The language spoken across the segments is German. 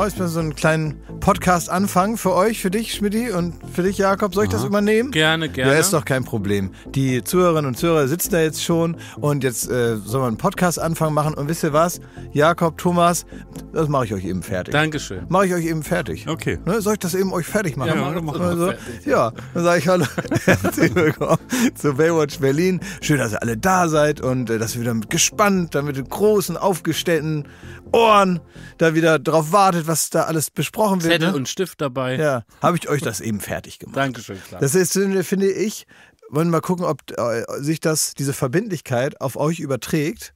Genau, ich bin so einen kleinen Podcast-Anfang für euch, für dich, Schmidti und für dich, Jakob. Soll ich Aha. das übernehmen? Gerne, gerne. Ja, ist doch kein Problem. Die Zuhörerinnen und Zuhörer sitzen da jetzt schon und jetzt äh, sollen wir einen Podcast-Anfang machen. Und wisst ihr was? Jakob, Thomas, das mache ich euch eben fertig. Dankeschön. Mache ich euch eben fertig. Okay. Ne, soll ich das eben euch fertig machen? Ja, machen wir so. ja dann sage ich Hallo, herzlich willkommen zu Baywatch Berlin. Schön, dass ihr alle da seid und äh, dass ihr wieder mit gespannt, damit den großen, aufgestellten Ohren da wieder drauf wartet, was da alles besprochen wird. Zettel ne? und Stift dabei. Ja, habe ich euch das eben fertig gemacht. Dankeschön, klar. Das ist, finde ich, wollen wir mal gucken, ob äh, sich das, diese Verbindlichkeit auf euch überträgt.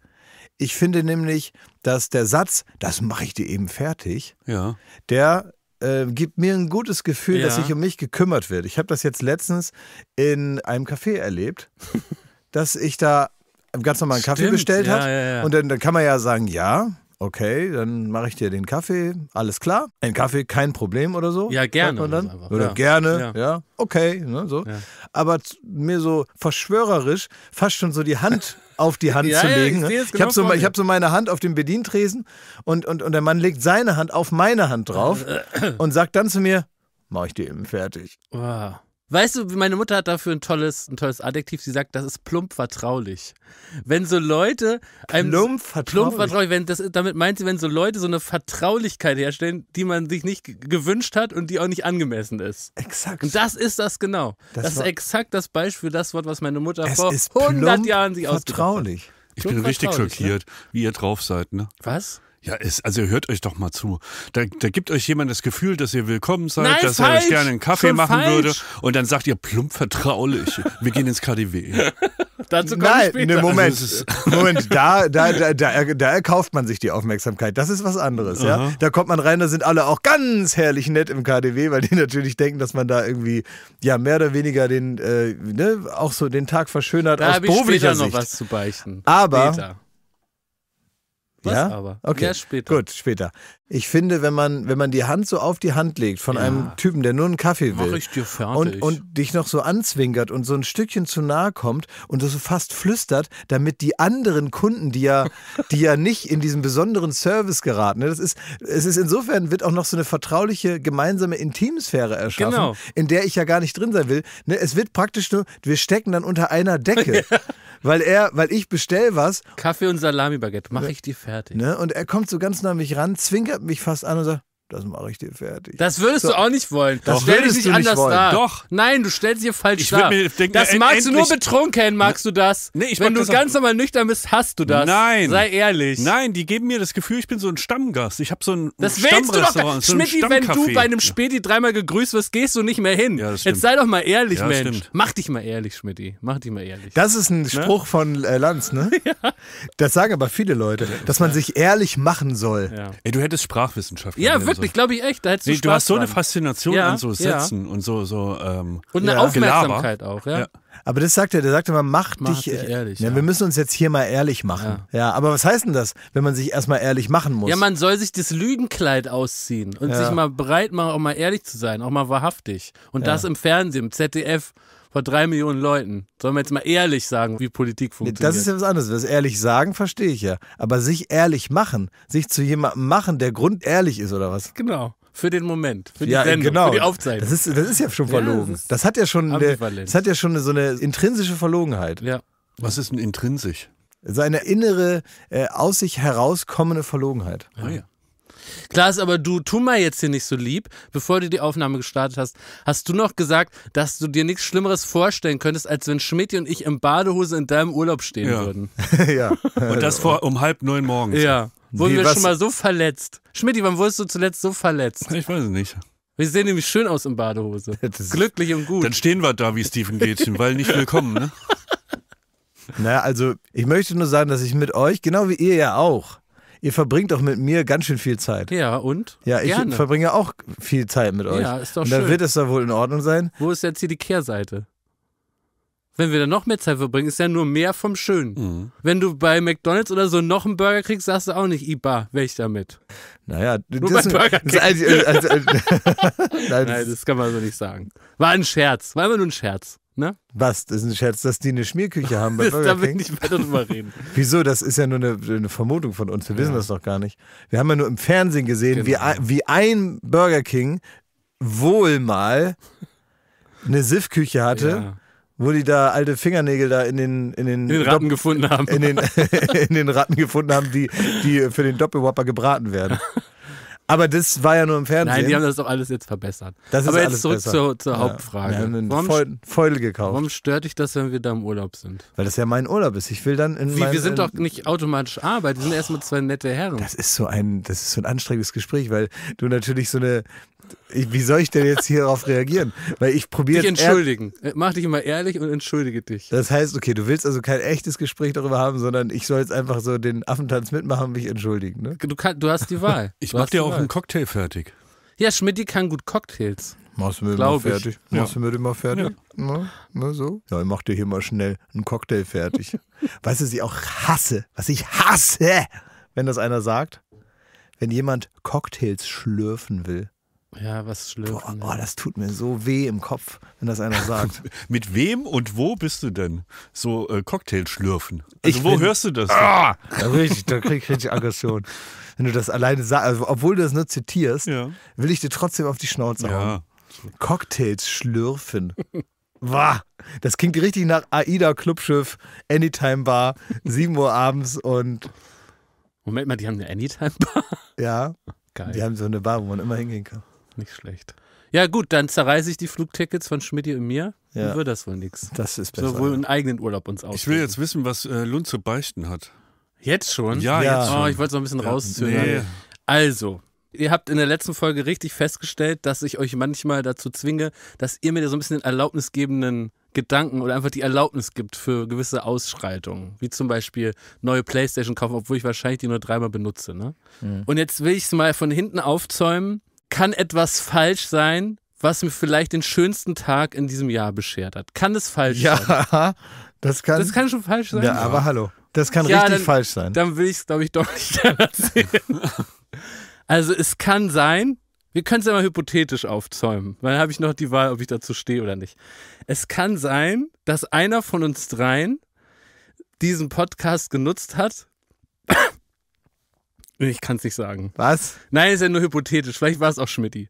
Ich finde nämlich, dass der Satz, das mache ich dir eben fertig, ja. der äh, gibt mir ein gutes Gefühl, ja. dass sich um mich gekümmert wird. Ich habe das jetzt letztens in einem Café erlebt, dass ich da ganz normalen einen Kaffee bestellt ja, habe. Und dann, dann kann man ja sagen, ja, Okay, dann mache ich dir den Kaffee, alles klar. Ein Kaffee, kein Problem oder so. Ja, gerne. Man dann. Einfach, oder ja. gerne, ja, ja. okay. Ne, so. Ja. Aber mir so verschwörerisch fast schon so die Hand auf die Hand zu legen. ich, ne? ich habe genau so, hab so meine Hand auf dem Bedientresen und, und, und der Mann legt seine Hand auf meine Hand drauf und sagt dann zu mir, mache ich dir eben fertig. Wow. Weißt du, meine Mutter hat dafür ein tolles, ein tolles Adjektiv. Sie sagt, das ist plump vertraulich. Wenn so Leute einem plump vertraulich, plump vertraulich wenn das, damit meint sie, wenn so Leute so eine Vertraulichkeit herstellen, die man sich nicht gewünscht hat und die auch nicht angemessen ist. Exakt. Und das ist das genau. Das, das ist exakt das Beispiel, das Wort, was meine Mutter vor 100 Jahren sich ausgedacht hat. Vertraulich. Ich bin richtig ne? schockiert, ne? wie ihr drauf seid, ne? Was? Ja, ist, also hört euch doch mal zu. Da, da gibt euch jemand das Gefühl, dass ihr willkommen seid, Nein, dass falsch. er euch gerne einen Kaffee Schon machen falsch. würde. Und dann sagt ihr plump vertraulich, wir gehen ins KDW. Dazu kommt Nein, später. Ne, Moment, also Moment, da, da, da, da, da erkauft man sich die Aufmerksamkeit. Das ist was anderes, ja. Da kommt man rein, da sind alle auch ganz herrlich nett im KDW, weil die natürlich denken, dass man da irgendwie ja mehr oder weniger den, äh, ne, auch so den Tag verschönert da aus beruflicher ich später noch was zu beichten. Aber später. Was ja? aber? Okay. Ja, später. Gut, später. Ich finde, wenn man, wenn man die Hand so auf die Hand legt von ja. einem Typen, der nur einen Kaffee will Mach ich dir und, und dich noch so anzwinkert und so ein Stückchen zu nahe kommt und das so fast flüstert, damit die anderen Kunden, die ja, die ja nicht in diesen besonderen Service geraten, ne, das ist, es ist insofern wird auch noch so eine vertrauliche gemeinsame Intimsphäre erschaffen, genau. in der ich ja gar nicht drin sein will. Ne, Es wird praktisch nur, wir stecken dann unter einer Decke. Ja weil er, weil ich bestell was. Kaffee und Salami-Baguette, mache ne? ich die fertig. Ne? Und er kommt so ganz nah an mich ran, zwinkert mich fast an und sagt, das mache ich dir fertig. Das würdest so. du auch nicht wollen. Das Doch, stell dich nicht anders wollen. dar. Doch. Nein, du stellst dir falsch ich dar. Mir denken, das magst du nur betrunken, magst du das. Nee, ich Wenn du ganz normal nüchtern bist, hast du das. Nein. Sei ehrlich. Nein, die geben mir das Gefühl, ich bin so ein Stammgast. Ich habe so ein Das willst du doch. So Schmidti, wenn du bei einem Späti dreimal gegrüßt wirst, gehst du nicht mehr hin. Ja, Jetzt sei doch mal ehrlich, ja, Mensch. Stimmt. Mach dich mal ehrlich, Schmidti. Mach dich mal ehrlich. Das ist ein ne? Spruch ne? von äh, Lanz, ne? ja. Das sagen aber viele Leute, dass man sich ehrlich machen soll. Ey, du hättest Sprachwissenschaft. Ja, wirklich. Ich glaube ich, echt. Da hättest du nee, Spaß Du hast so dran. eine Faszination ja, an so Sätzen ja. und so. so ähm, und eine ja. Aufmerksamkeit Gelaber. auch, ja. Aber das sagt er, der sagte mal, mach, mach dich, dich ehrlich. Ja, ja. Wir müssen uns jetzt hier mal ehrlich machen. Ja. ja. aber was heißt denn das, wenn man sich erstmal ehrlich machen muss? Ja, man soll sich das Lügenkleid ausziehen und sich mal bereit machen, auch mal ehrlich zu sein, auch mal wahrhaftig. Und das im Fernsehen, im ZDF, vor drei Millionen Leuten. Sollen wir jetzt mal ehrlich sagen, wie Politik funktioniert? Das ist ja was anderes. Das ehrlich sagen verstehe ich ja. Aber sich ehrlich machen, sich zu jemandem machen, der grundehrlich ist oder was? Genau für den Moment, für die ja, Sendung, genau. für die Aufzeichnung. Das ist, das ist ja schon verlogen. Ja, das, das, hat ja schon eine, das hat ja schon eine, so eine intrinsische Verlogenheit. Ja. Was ist denn intrinsisch? Seine innere, äh, aus sich herauskommende Verlogenheit. Ah, ja. Klaas, aber du, tu mal jetzt hier nicht so lieb. Bevor du die Aufnahme gestartet hast, hast du noch gesagt, dass du dir nichts Schlimmeres vorstellen könntest, als wenn Schmidt und ich im Badehose in deinem Urlaub stehen ja. würden. ja. Und das vor um halb neun morgens. Ja. Wurden nee, wir was? schon mal so verletzt? Schmidt, wann wurdest du zuletzt so verletzt? Ich weiß es nicht. Wir sehen nämlich schön aus im Badehose. Glücklich und gut. Dann stehen wir da wie Stephen Gätchen, weil nicht willkommen, ne? Naja, also ich möchte nur sagen, dass ich mit euch, genau wie ihr ja auch, ihr verbringt doch mit mir ganz schön viel Zeit. Ja, und? Ja, ich Gerne. verbringe auch viel Zeit mit euch. Ja, ist doch und schön. Dann wird es da wohl in Ordnung sein. Wo ist jetzt hier die Kehrseite? Wenn wir dann noch mehr Zeit verbringen, ist ja nur mehr vom Schönen. Mhm. Wenn du bei McDonalds oder so noch einen Burger kriegst, sagst du auch nicht, Iba, welch damit. Naja, du bist bei Burger Nein, das kann man so nicht sagen. War ein Scherz, war immer nur ein Scherz. Ne? Was? Das ist ein Scherz, dass die eine Schmierküche haben. Bei Burger da will ich nicht weiter drüber reden. Wieso? Das ist ja nur eine, eine Vermutung von uns. Wir ja. wissen das doch gar nicht. Wir haben ja nur im Fernsehen gesehen, genau. wie, wie ein Burger King wohl mal eine Siffküche hatte. Ja. Wo die da alte Fingernägel da in den, in den, in den Ratten gefunden haben. In den, in den Ratten gefunden haben, die, die für den Doppelwopper gebraten werden. Aber das war ja nur im Fernsehen. Nein, die haben das doch alles jetzt verbessert. Das ist Aber jetzt zurück besser. zur, zur ja. Hauptfrage. Wir haben einen warum, Feul, Feul gekauft. Warum stört dich das, wenn wir da im Urlaub sind? Weil das ja mein Urlaub ist. Ich will dann in Wie, mein, wir sind äh, doch nicht automatisch Arbeit, wir sind erstmal zwei nette Herren. Das ist so ein, das ist so ein anstrengendes Gespräch, weil du natürlich so eine, wie soll ich denn jetzt hier darauf reagieren? Weil ich probiere. Dich entschuldigen. Mach dich immer ehrlich und entschuldige dich. Das heißt, okay, du willst also kein echtes Gespräch darüber haben, sondern ich soll jetzt einfach so den Affentanz mitmachen und mich entschuldigen. Ne? Du, kann, du hast die Wahl. ich du mach dir auch Wahl. einen Cocktail fertig. Ja, Schmidt die kann gut Cocktails. Machst du mir den mal fertig? Ich. Machst du mir den mal fertig? Ja. Na, ne? na ne, so? Ja, ich mach dir hier mal schnell einen Cocktail fertig. weißt du, was ich auch hasse? Was ich hasse, wenn das einer sagt? Wenn jemand Cocktails schlürfen will. Ja, was schlürfen. Boah, boah, das tut mir so weh im Kopf, wenn das einer sagt. Mit wem und wo bist du denn? So äh, Cocktail schlürfen. Also ich wo bin, hörst du das? Ah! Da, richtig, da krieg ich richtig Aggression. Wenn du das alleine sagst, also, obwohl du das nur zitierst, ja. will ich dir trotzdem auf die Schnauze ja. hauen. Cocktails schlürfen. Wah, das klingt richtig nach AIDA Clubschiff, Anytime Bar, 7 Uhr abends und. Moment mal, die haben eine Anytime Bar? Ja. Geil. Die haben so eine Bar, wo man immer hingehen kann. Nicht schlecht. Ja, gut, dann zerreiße ich die Flugtickets von Schmidt und mir. Ja. Dann wird das wohl nichts. Das ist besser. So wohl einen eigenen Urlaub uns aus. Ich will jetzt wissen, was äh, Lund zu beichten hat. Jetzt schon? Ja, ja. jetzt oh, schon. Oh, ich wollte es noch ein bisschen ja. rauszögern. Nee. Also, ihr habt in der letzten Folge richtig festgestellt, dass ich euch manchmal dazu zwinge, dass ihr mir so ein bisschen den erlaubnisgebenden Gedanken oder einfach die Erlaubnis gibt für gewisse Ausschreitungen. Wie zum Beispiel neue Playstation kaufen, obwohl ich wahrscheinlich die nur dreimal benutze. Ne? Mhm. Und jetzt will ich es mal von hinten aufzäumen kann etwas falsch sein, was mir vielleicht den schönsten Tag in diesem Jahr beschert hat. Kann es falsch ja, sein? Ja, das kann. Das kann schon falsch sein. Ja, aber hallo. Das kann ja, richtig dann, falsch sein. Dann will ich es, glaube ich, doch nicht erzählen. also es kann sein, wir können es ja mal hypothetisch aufzäumen, weil dann habe ich noch die Wahl, ob ich dazu stehe oder nicht. Es kann sein, dass einer von uns dreien diesen Podcast genutzt hat, ich kann es nicht sagen. Was? Nein, ist ja nur hypothetisch. Vielleicht war es auch Schmidti.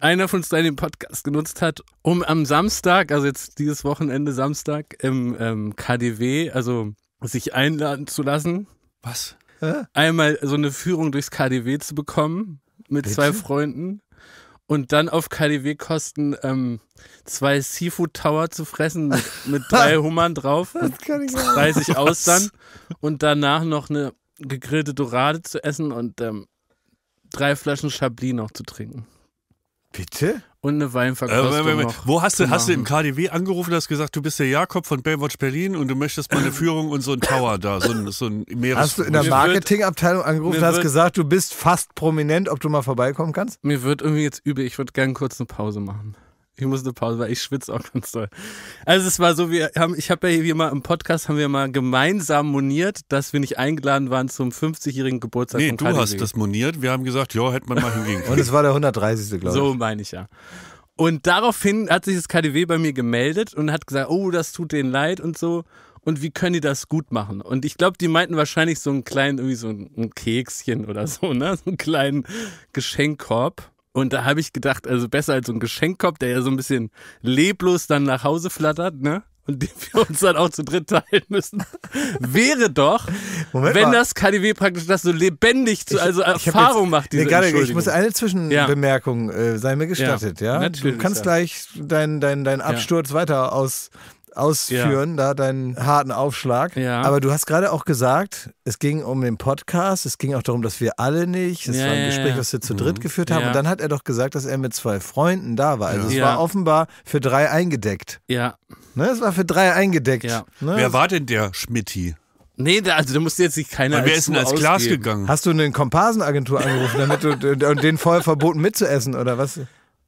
Einer von uns drei den Podcast genutzt hat, um am Samstag, also jetzt dieses Wochenende Samstag, im ähm, KDW, also sich einladen zu lassen. Was? Hä? Einmal so eine Führung durchs KDW zu bekommen mit Bitte? zwei Freunden und dann auf KDW-Kosten ähm, zwei Seafood Tower zu fressen mit, mit drei Hummern drauf, Das kann ich ich sagen. Weiß aus dann. und danach noch eine gegrillte Dorade zu essen und ähm, drei Flaschen Chablis noch zu trinken. Bitte? Und eine Weinverkostung äh, noch Wo hast du, hast du im KDW angerufen hast gesagt, du bist der Jakob von Baywatch Berlin und du möchtest mal eine Führung und so ein Tower da, so ein, so ein Meeres Hast du in der Marketingabteilung angerufen und hast gesagt, du bist fast prominent, ob du mal vorbeikommen kannst? Mir wird irgendwie jetzt übel, ich würde gerne kurz eine Pause machen. Ich muss eine Pause, weil ich schwitze auch ganz doll. Also es war so, wir haben, ich habe ja hier mal im Podcast haben wir mal gemeinsam moniert, dass wir nicht eingeladen waren zum 50-jährigen Geburtstag. Nee, du hast das moniert. Wir haben gesagt, ja, hätte man mal hingehen können. Und es war der 130. glaube ich. So meine ich ja. Und daraufhin hat sich das KDW bei mir gemeldet und hat gesagt, oh, das tut denen leid und so und wie können die das gut machen? Und ich glaube, die meinten wahrscheinlich so einen kleinen, irgendwie so ein, Kekschen oder so, ne? So einen kleinen Geschenkkorb. Und da habe ich gedacht, also besser als so ein Geschenkkopf, der ja so ein bisschen leblos dann nach Hause flattert, ne? Und den wir uns dann auch zu dritt teilen müssen. Wäre doch, Moment wenn mal. das KDW praktisch das so lebendig, zu, ich, also Erfahrung jetzt, macht, diese nee, gerade, Ich muss eine Zwischenbemerkung, ja. äh, sei mir gestattet, ja? ja? Du kannst ja. gleich deinen dein, dein Absturz weiter aus ausführen, ja. da deinen harten Aufschlag. Ja. Aber du hast gerade auch gesagt, es ging um den Podcast, es ging auch darum, dass wir alle nicht. Es ja, war ein Gespräch, was wir zu dritt mhm. geführt haben. Und dann hat er doch gesagt, dass er mit zwei Freunden da war. Also es war offenbar für drei eingedeckt. Ja. Ne, es war für drei eingedeckt. Ne? Wer war denn der Schmitti? Nee, also du musst jetzt nicht keiner. Weil wer ist denn als Glas gegangen? Hast du eine Komparsenagentur angerufen, damit du und den voll verboten mitzuessen oder was?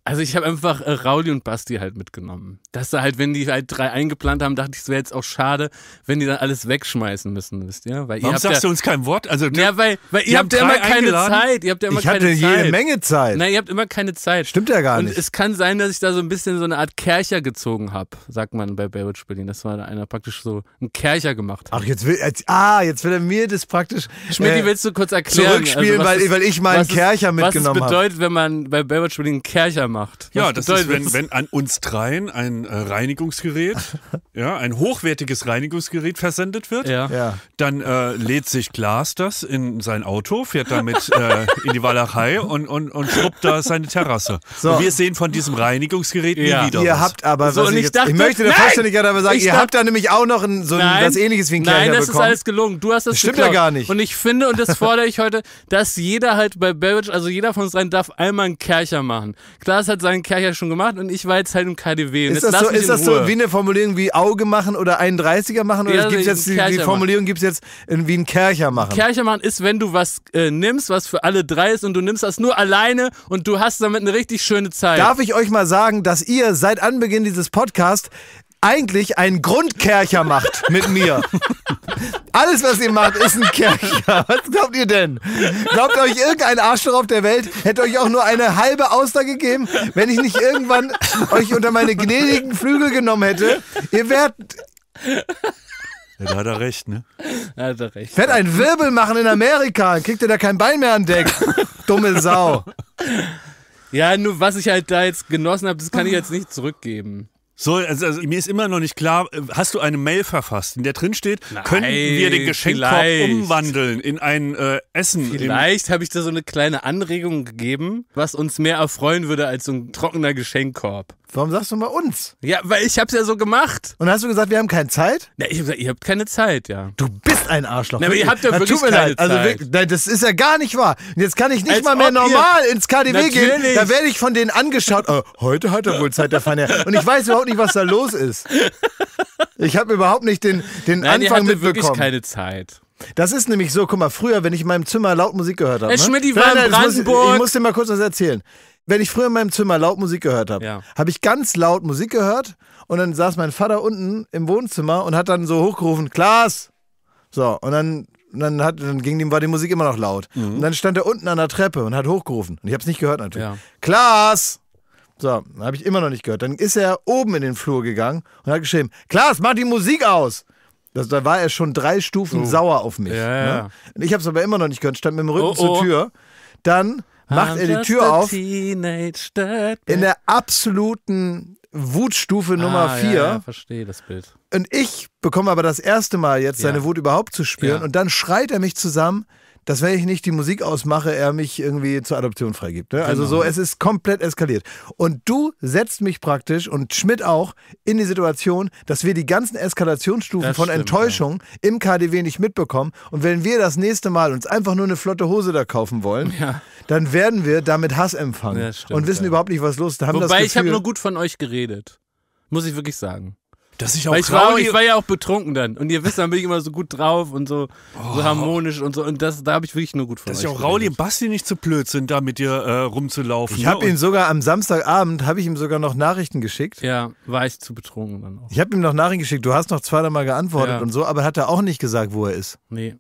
Also ich habe einfach äh, Rauli und Basti halt mitgenommen. Dass da halt, wenn die halt drei eingeplant haben, dachte ich, es wäre jetzt auch schade, wenn die dann alles wegschmeißen müssen, wisst ihr? Weil Warum ihr sagst ja, du uns kein Wort? Also ja, weil, weil ihr habt ja immer keine Zeit. Ihr habt ja immer ich keine hatte Zeit. jede Menge Zeit. Nein, ihr habt immer keine Zeit. Stimmt ja gar und nicht. Und es kann sein, dass ich da so ein bisschen so eine Art Kercher gezogen habe, sagt man bei Baywatch Berlin. Das war da einer praktisch so ein Kercher gemacht hat. Ach, jetzt will, jetzt, ah, jetzt will er mir das praktisch Schmidt, äh, willst du kurz erklären? Also zurückspielen, also, weil, ist, weil ich meinen Kercher mitgenommen habe. Was bedeutet, wenn man bei Baywatch Berlin einen Kercher macht? macht. ja, das ist, wenn, wenn an uns dreien ein äh, Reinigungsgerät, ja, ein hochwertiges Reinigungsgerät versendet wird, ja. Ja. dann äh, lädt sich Glas das in sein Auto, fährt damit äh, in die Walachei und, und, und schrubbt da seine Terrasse. So. Und wir sehen von diesem Reinigungsgerät ja. nie wieder. Ihr was. habt aber, so, was ich, jetzt, dachte, ich möchte der Vollständigkeit aber sagen, ich ihr habt da nämlich auch noch ein, so ein, was ähnliches wie ein Nein, das bekommen. ist alles gelungen. Du hast das, das stimmt geklaut. ja gar nicht. Und ich finde, und das fordere ich heute, dass jeder halt bei Babbage, also jeder von uns rein darf einmal einen Kercher machen. Klar Lars hat seinen Kercher ja schon gemacht und ich war jetzt halt im KDW. ist das, so, ist das so, wie eine Formulierung wie Auge machen oder 31er machen? Oder ja, gibt's jetzt die, die Formulierung gibt es jetzt wie ein Kercher machen? Kercher machen ist, wenn du was äh, nimmst, was für alle drei ist und du nimmst das nur alleine und du hast damit eine richtig schöne Zeit. Darf ich euch mal sagen, dass ihr seit Anbeginn dieses Podcasts eigentlich einen Grundkercher macht mit mir. Alles, was ihr macht, ist ein Kercher. Was glaubt ihr denn? Glaubt euch irgendein Arschloch auf der Welt hätte euch auch nur eine halbe Auster gegeben, wenn ich nicht irgendwann euch unter meine gnädigen Flügel genommen hätte? Ihr wärt... Ja, da hat er recht, ne? Da hat er recht. Fett ein Wirbel machen in Amerika, kriegt ihr da kein Bein mehr an Deck. Dumme Sau. Ja, nur was ich halt da jetzt genossen habe, das kann ich jetzt nicht zurückgeben. So, also, also, mir ist immer noch nicht klar, äh, hast du eine Mail verfasst, in der drin steht, könnten wir den Geschenkkorb vielleicht. umwandeln in ein äh, Essen? Vielleicht habe ich da so eine kleine Anregung gegeben, was uns mehr erfreuen würde als so ein trockener Geschenkkorb. Warum sagst du mal uns? Ja, weil ich hab's ja so gemacht. Und hast du gesagt, wir haben keine Zeit? Ja, ich hab gesagt, ihr habt keine Zeit, ja. Du bist ein Arschloch. Na, aber ihr habt ja wirklich keine also Zeit. Also, wirklich, das ist ja gar nicht wahr. Und jetzt kann ich nicht Als mal mehr normal ins KDW Natürlich. gehen. Da werde ich von denen angeschaut. Oh, heute hat er wohl Zeit, der Fanny. Und ich weiß überhaupt nicht, was da los ist. Ich habe überhaupt nicht den, den nein, Anfang ihr mitbekommen. wirklich keine Zeit. Das ist nämlich so, guck mal, früher, wenn ich in meinem Zimmer laut Musik gehört habe. Herr ne? Schmidt, die war nein, nein, Brandenburg. muss, ich muss dir mal kurz was erzählen wenn ich früher in meinem Zimmer laut Musik gehört habe, ja. habe ich ganz laut Musik gehört und dann saß mein Vater unten im Wohnzimmer und hat dann so hochgerufen, Klaas! So, und dann, dann, hat, dann ging ihm, war die Musik immer noch laut. Mhm. Und dann stand er unten an der Treppe und hat hochgerufen. Und ich habe es nicht gehört natürlich. Ja. Klaas! So, habe ich immer noch nicht gehört. Dann ist er oben in den Flur gegangen und hat geschrieben, Klaas, mach die Musik aus! Das, da war er schon drei Stufen oh. sauer auf mich. Ja, ne? Ich habe es aber immer noch nicht gehört, stand mit dem Rücken oh, oh. zur Tür. Dann macht er die Tür auf. In der absoluten Wutstufe Nummer 4. Ah, ja, ja, verstehe das Bild. Und ich bekomme aber das erste Mal jetzt ja. seine Wut überhaupt zu spüren. Und dann schreit er mich zusammen dass wenn ich nicht die Musik ausmache, er mich irgendwie zur Adoption freigibt. Ne? Also genau. so, es ist komplett eskaliert. Und du setzt mich praktisch und Schmidt auch in die Situation, dass wir die ganzen Eskalationsstufen das von stimmt, Enttäuschung ja. im KDW nicht mitbekommen. Und wenn wir das nächste Mal uns einfach nur eine flotte Hose da kaufen wollen, ja. dann werden wir damit Hass empfangen stimmt, und wissen ja. überhaupt nicht, was los ist. Wobei Gefühl, ich habe nur gut von euch geredet. Muss ich wirklich sagen. Dass ich auch Weil ich war, ich war ja auch betrunken dann. Und ihr wisst, dann bin ich immer so gut drauf und so, oh. so harmonisch und so. Und das, da habe ich wirklich nur gut von Dass euch ich auch Rauli und Basti nicht zu so blöd sind, da mit dir äh, rumzulaufen. Ich ne? habe ihm sogar am Samstagabend, habe ich ihm sogar noch Nachrichten geschickt. Ja, war ich zu betrunken dann auch. Ich habe ihm noch Nachrichten geschickt. Du hast noch zweimal geantwortet ja. und so, aber hat er auch nicht gesagt, wo er ist. Nee.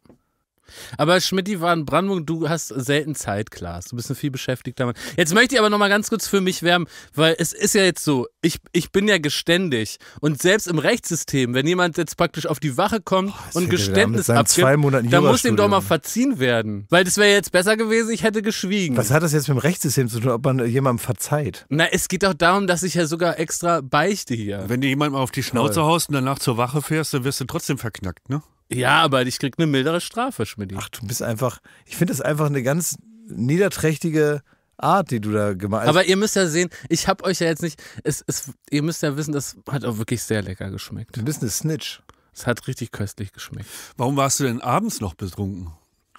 Aber Schmidti war in Brandenburg, du hast selten Zeit, Klaas. Du bist ein viel beschäftigter Mann. Jetzt möchte ich aber nochmal ganz kurz für mich wärmen, weil es ist ja jetzt so, ich, ich bin ja geständig. Und selbst im Rechtssystem, wenn jemand jetzt praktisch auf die Wache kommt oh, und Geständnis abgibt, dann muss dem doch mal verziehen werden. Weil das wäre jetzt besser gewesen, ich hätte geschwiegen. Was hat das jetzt mit dem Rechtssystem zu tun, ob man jemandem verzeiht? Na, es geht doch darum, dass ich ja sogar extra beichte hier. Wenn dir jemand mal auf die Schnauze Toll. haust und danach zur Wache fährst, dann wirst du trotzdem verknackt, ne? Ja, aber ich krieg eine mildere Strafe, Schmidt. Ach, du bist einfach. Ich finde das einfach eine ganz niederträchtige Art, die du da gemacht also hast. Aber ihr müsst ja sehen, ich habe euch ja jetzt nicht. Es, es, ihr müsst ja wissen, das hat auch wirklich sehr lecker geschmeckt. Du bist eine Snitch. Es hat richtig köstlich geschmeckt. Warum warst du denn abends noch betrunken?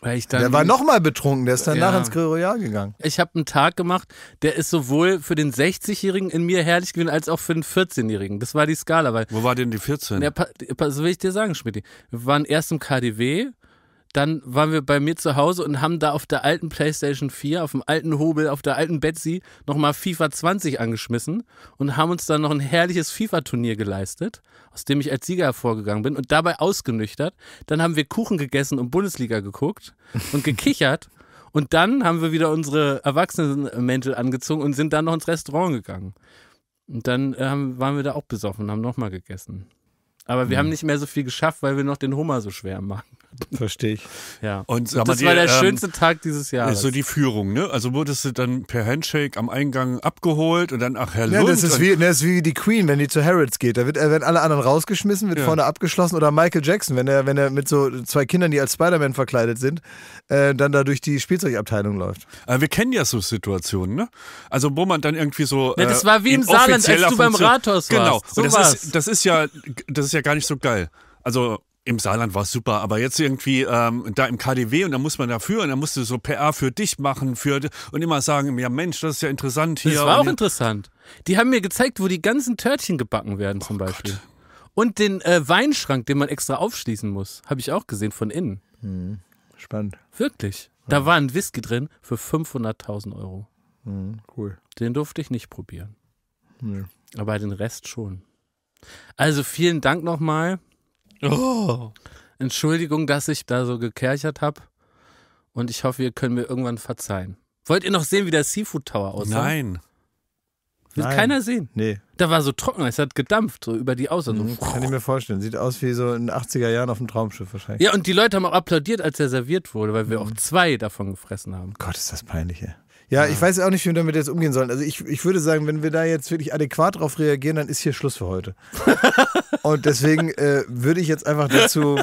der war nochmal betrunken, der ist danach ja. ins Royal gegangen. Ich habe einen Tag gemacht, der ist sowohl für den 60-Jährigen in mir herrlich gewesen, als auch für den 14-Jährigen. Das war die Skala. Weil Wo war denn die 14? Ja, so will ich dir sagen, Schmidt. Wir waren erst im KDW dann waren wir bei mir zu Hause und haben da auf der alten PlayStation 4, auf dem alten Hobel, auf der alten Betsy nochmal FIFA 20 angeschmissen und haben uns dann noch ein herrliches FIFA-Turnier geleistet, aus dem ich als Sieger hervorgegangen bin und dabei ausgenüchtert. Dann haben wir Kuchen gegessen und Bundesliga geguckt und gekichert. und dann haben wir wieder unsere Erwachsenenmäntel angezogen und sind dann noch ins Restaurant gegangen. Und dann ähm, waren wir da auch besoffen und haben nochmal gegessen. Aber wir mhm. haben hm. nicht mehr so viel geschafft, weil wir noch den Hummer so schwer machen. Verstehe ich. Ja. Und, das die, war der ähm, schönste Tag dieses Jahres. So die Führung, ne? Also wurdest du dann per Handshake am Eingang abgeholt und dann, ach, Herr ja, Lund. Das ist, wie, ne, das ist wie die Queen, wenn die zu Harrods geht. Da wird, äh, werden alle anderen rausgeschmissen, wird ja. vorne abgeschlossen. Oder Michael Jackson, wenn er, wenn er mit so zwei Kindern, die als Spider-Man verkleidet sind, äh, dann da durch die Spielzeugabteilung läuft. Aber äh, wir kennen ja so Situationen, ne? Also wo man dann irgendwie so. Ja, das äh, war wie im Saarland, als du beim Rathaus genau. warst. Genau. So das, ist, das, ist ja, das ist ja gar nicht so geil. Also im Saarland war es super, aber jetzt irgendwie ähm, da im KDW und da muss man dafür und da musst du so PR für dich machen für und immer sagen, ja Mensch, das ist ja interessant hier. Das war auch interessant. Die haben mir gezeigt, wo die ganzen Törtchen gebacken werden oh zum oh Beispiel. Gott. Und den äh, Weinschrank, den man extra aufschließen muss, habe ich auch gesehen von innen. Mhm. Spannend. Wirklich. Da ja. war ein Whisky drin für 500.000 Euro. Mhm. Cool. Den durfte ich nicht probieren. Nee. Aber den Rest schon. Also vielen Dank nochmal Oh. Entschuldigung, dass ich da so gekerchert habe. Und ich hoffe, ihr könnt mir irgendwann verzeihen. Wollt ihr noch sehen, wie der Seafood Tower aussah? Nein. Will Nein. keiner sehen? Nee. Da war so trocken, es hat gedampft, so über die Außen. Mhm, so. Kann ich mir vorstellen. Sieht aus wie so in den 80er Jahren auf dem Traumschiff wahrscheinlich. Ja, und die Leute haben auch applaudiert, als er serviert wurde, weil wir mhm. auch zwei davon gefressen haben. Gott, ist das peinlich, ey. Ja, ich weiß auch nicht, wie wir damit jetzt umgehen sollen. Also ich, ich würde sagen, wenn wir da jetzt wirklich adäquat drauf reagieren, dann ist hier Schluss für heute. Und deswegen äh, würde ich jetzt einfach dazu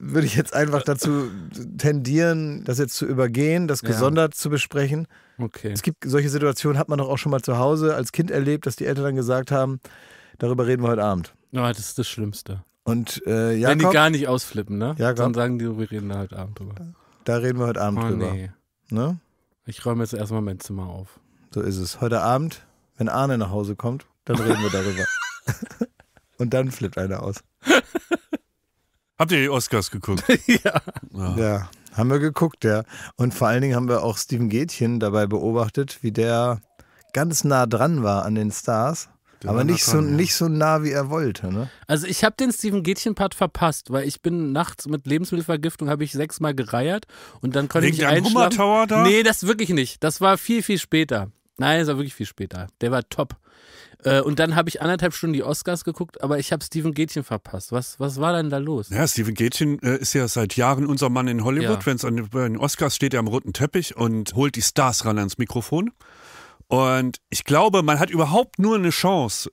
würde ich jetzt einfach dazu tendieren, das jetzt zu übergehen, das gesondert zu besprechen. Okay. Es gibt solche Situationen, hat man doch auch schon mal zu Hause als Kind erlebt, dass die Eltern dann gesagt haben, darüber reden wir heute Abend. Ja, das ist das Schlimmste. Und äh, Jakob, Wenn die gar nicht ausflippen, ne? Jakob, dann sagen die, wir reden da heute Abend drüber. Da reden wir heute Abend oh, drüber. Nee. Ne? Ich räume jetzt erstmal mein Zimmer auf. So ist es. Heute Abend, wenn Arne nach Hause kommt, dann reden wir darüber. Und dann flippt einer aus. Habt ihr die Oscars geguckt? ja. ja. ja. haben wir geguckt, ja. Und vor allen Dingen haben wir auch Steven Gätchen dabei beobachtet, wie der ganz nah dran war an den Stars den aber nicht so, nicht so nah, wie er wollte. Ne? Also ich habe den Steven Gätchen-Part verpasst, weil ich bin nachts mit Lebensmittelvergiftung, habe ich sechsmal gereiert und dann konnte Wegen ich einschlafen. Hummer Tower da? Nee, das wirklich nicht. Das war viel, viel später. Nein, das war wirklich viel später. Der war top. Äh, und dann habe ich anderthalb Stunden die Oscars geguckt, aber ich habe Steven Gätchen verpasst. Was, was war denn da los? Ja, Steven Gätchen äh, ist ja seit Jahren unser Mann in Hollywood. Ja. Wenn es an den Oscars steht, er am roten Teppich und holt die Stars ran ans Mikrofon. Und ich glaube, man hat überhaupt nur eine Chance,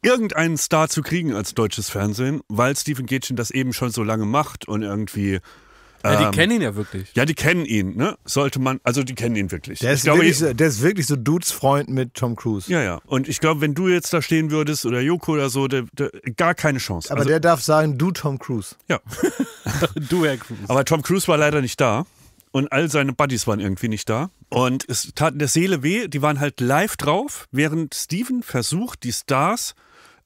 irgendeinen Star zu kriegen als deutsches Fernsehen, weil Stephen Gätchen das eben schon so lange macht und irgendwie. ja, die ähm, kennen ihn ja wirklich. Ja, die kennen ihn, ne? Sollte man, also die kennen ihn wirklich. Der ist, glaube, wirklich, so, der ist wirklich so Dudes Freund mit Tom Cruise. Ja, ja. Und ich glaube, wenn du jetzt da stehen würdest oder Joko oder so, der, der, gar keine Chance. Aber also, der darf sagen, du Tom Cruise. Ja. du Herr Cruise. Aber Tom Cruise war leider nicht da und all seine Buddies waren irgendwie nicht da. Und es tat der Seele weh, die waren halt live drauf, während Steven versucht, die Stars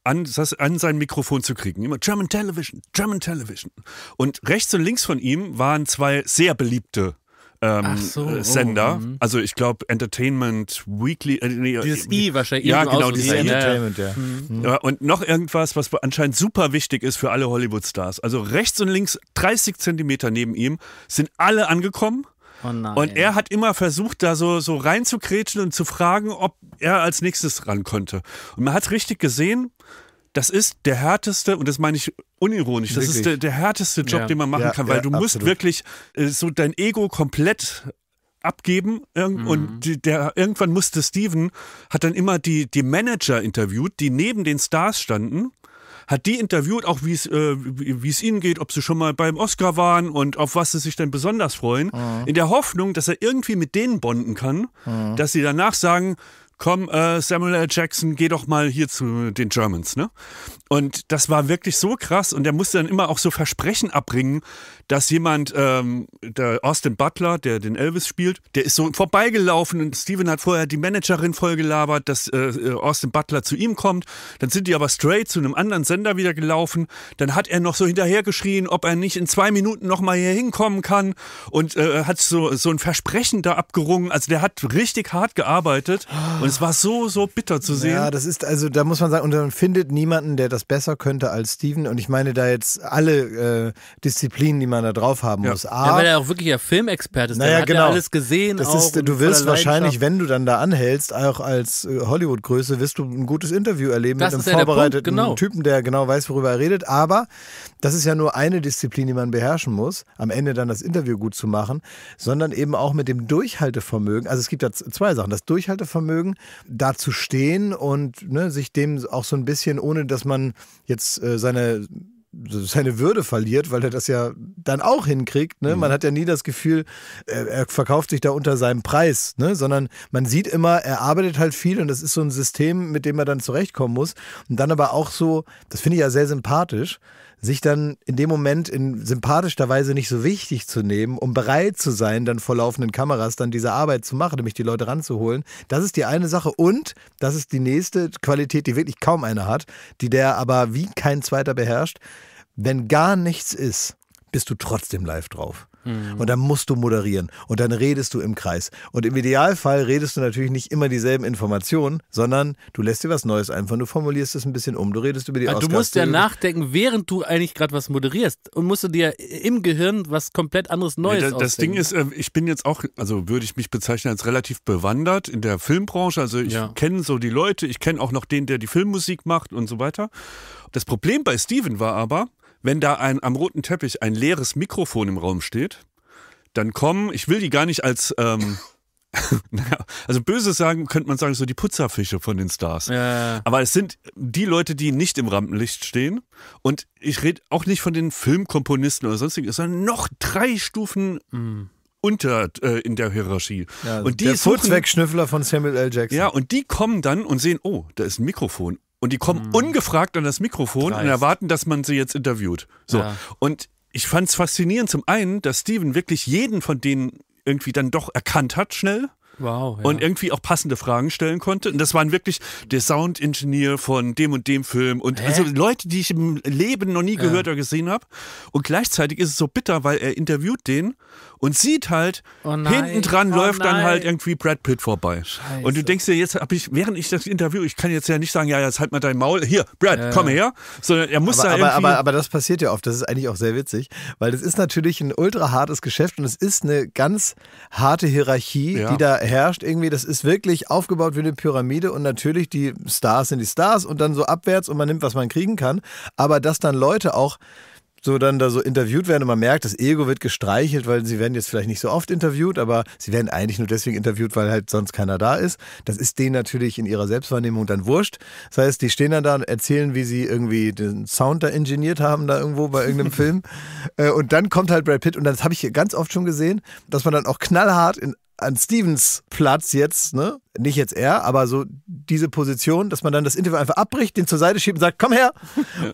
an, das, an sein Mikrofon zu kriegen. Immer German Television, German Television. Und rechts und links von ihm waren zwei sehr beliebte ähm, so, äh, oh, Sender. Oh, also ich glaube Entertainment Weekly. Äh, nee, äh, dieses I wahrscheinlich. Ja, genau, dieses I. Entertainment, ja. Mhm. ja. Und noch irgendwas, was anscheinend super wichtig ist für alle Hollywood-Stars. Also rechts und links, 30 Zentimeter neben ihm, sind alle angekommen. Oh und er hat immer versucht, da so, so reinzukretschen und zu fragen, ob er als nächstes ran konnte. Und man hat richtig gesehen, das ist der härteste, und das meine ich unironisch, das wirklich? ist der, der, härteste Job, ja. den man machen ja, kann, weil ja, du musst wirklich äh, so dein Ego komplett abgeben mhm. und die, der, irgendwann musste Steven, hat dann immer die, die Manager interviewt, die neben den Stars standen hat die interviewt, auch äh, wie äh, es ihnen geht, ob sie schon mal beim Oscar waren und auf was sie sich dann besonders freuen, mhm. in der Hoffnung, dass er irgendwie mit denen bonden kann, mhm. dass sie danach sagen, komm, äh, Samuel L. Jackson, geh doch mal hier zu den Germans, ne? Und das war wirklich so krass und er musste dann immer auch so Versprechen abbringen, dass jemand, ähm, der Austin Butler, der den Elvis spielt, der ist so vorbeigelaufen und Steven hat vorher die Managerin vollgelabert, dass äh, äh Austin Butler zu ihm kommt. Dann sind die aber straight zu einem anderen Sender wieder gelaufen. Dann hat er noch so hinterhergeschrien, ob er nicht in zwei Minuten nochmal hier hinkommen kann und äh, hat so, so ein Versprechen da abgerungen. Also der hat richtig hart gearbeitet. Und ah. Und es war so, so bitter zu sehen. Ja, das ist, also da muss man sagen, und man findet niemanden, der das besser könnte als Steven. Und ich meine da jetzt alle äh, Disziplinen, die man da drauf haben ja. muss. A, ja, weil er auch wirklich ja Filmexperte ist. Naja, hat genau. alles gesehen. Das ist, du wirst wahrscheinlich, wenn du dann da anhältst, auch als äh, Hollywood-Größe, wirst du ein gutes Interview erleben das mit einem vorbereiteten Punkt, genau. Typen, der genau weiß, worüber er redet. Aber das ist ja nur eine Disziplin, die man beherrschen muss, am Ende dann das Interview gut zu machen, sondern eben auch mit dem Durchhaltevermögen. Also es gibt da zwei Sachen. Das Durchhaltevermögen da zu stehen und ne, sich dem auch so ein bisschen, ohne dass man jetzt äh, seine seine Würde verliert, weil er das ja dann auch hinkriegt. Ne? Mhm. Man hat ja nie das Gefühl, er verkauft sich da unter seinem Preis, ne? sondern man sieht immer, er arbeitet halt viel und das ist so ein System, mit dem er dann zurechtkommen muss. Und dann aber auch so, das finde ich ja sehr sympathisch, sich dann in dem Moment in sympathischer Weise nicht so wichtig zu nehmen, um bereit zu sein, dann vor laufenden Kameras dann diese Arbeit zu machen, nämlich die Leute ranzuholen. Das ist die eine Sache. Und das ist die nächste Qualität, die wirklich kaum einer hat, die der aber wie kein zweiter beherrscht. Wenn gar nichts ist, bist du trotzdem live drauf. Mhm. Und dann musst du moderieren. Und dann redest du im Kreis. Und im Idealfall redest du natürlich nicht immer dieselben Informationen, sondern du lässt dir was Neues einfallen. Du formulierst es ein bisschen um. Du redest über die also Du musst ja nachdenken, während du eigentlich gerade was moderierst. Und musst du dir im Gehirn was komplett anderes Neues nee, Das, das Ding ist, äh, ich bin jetzt auch, also würde ich mich bezeichnen als relativ bewandert in der Filmbranche. Also ich ja. kenne so die Leute. Ich kenne auch noch den, der die Filmmusik macht und so weiter. Das Problem bei Steven war aber, wenn da ein, am roten Teppich ein leeres Mikrofon im Raum steht, dann kommen, ich will die gar nicht als, ähm, naja, also böse sagen, könnte man sagen, so die Putzerfische von den Stars. Ja. Aber es sind die Leute, die nicht im Rampenlicht stehen. Und ich rede auch nicht von den Filmkomponisten oder sonstigen, sondern noch drei Stufen mhm unter äh, in der Hierarchie. Ja, und die der suchen, von Samuel L. Jackson. Ja, und die kommen dann und sehen, oh, da ist ein Mikrofon und die kommen hm. ungefragt an das Mikrofon Dreist. und erwarten, dass man sie jetzt interviewt. So. Ja. Und ich fand es faszinierend, zum einen, dass Steven wirklich jeden von denen irgendwie dann doch erkannt hat, schnell. Wow, ja. Und irgendwie auch passende Fragen stellen konnte. Und das waren wirklich der Soundingenieur von dem und dem Film und Hä? also Leute, die ich im Leben noch nie gehört ja. oder gesehen habe. Und gleichzeitig ist es so bitter, weil er interviewt den und sieht halt, oh hinten dran oh läuft nein. dann halt irgendwie Brad Pitt vorbei. Scheiße. Und du denkst dir, jetzt habe ich, während ich das Interview, ich kann jetzt ja nicht sagen, ja, jetzt halt mal dein Maul, hier, Brad, äh. komm her, sondern er muss aber, da aber, irgendwie. Aber, aber das passiert ja oft, das ist eigentlich auch sehr witzig, weil das ist natürlich ein ultra hartes Geschäft und es ist eine ganz harte Hierarchie, ja. die da herrscht irgendwie. Das ist wirklich aufgebaut wie eine Pyramide und natürlich die Stars sind die Stars und dann so abwärts und man nimmt, was man kriegen kann. Aber dass dann Leute auch so dann da so interviewt werden und man merkt, das Ego wird gestreichelt, weil sie werden jetzt vielleicht nicht so oft interviewt, aber sie werden eigentlich nur deswegen interviewt, weil halt sonst keiner da ist. Das ist denen natürlich in ihrer Selbstwahrnehmung dann wurscht. Das heißt, die stehen dann da und erzählen, wie sie irgendwie den Sound da ingeniert haben, da irgendwo bei irgendeinem Film. Äh, und dann kommt halt Brad Pitt und das habe ich hier ganz oft schon gesehen, dass man dann auch knallhart in an Stevens Platz jetzt, ne? Nicht jetzt er, aber so diese Position, dass man dann das Interview einfach abbricht, den zur Seite schiebt und sagt, komm her.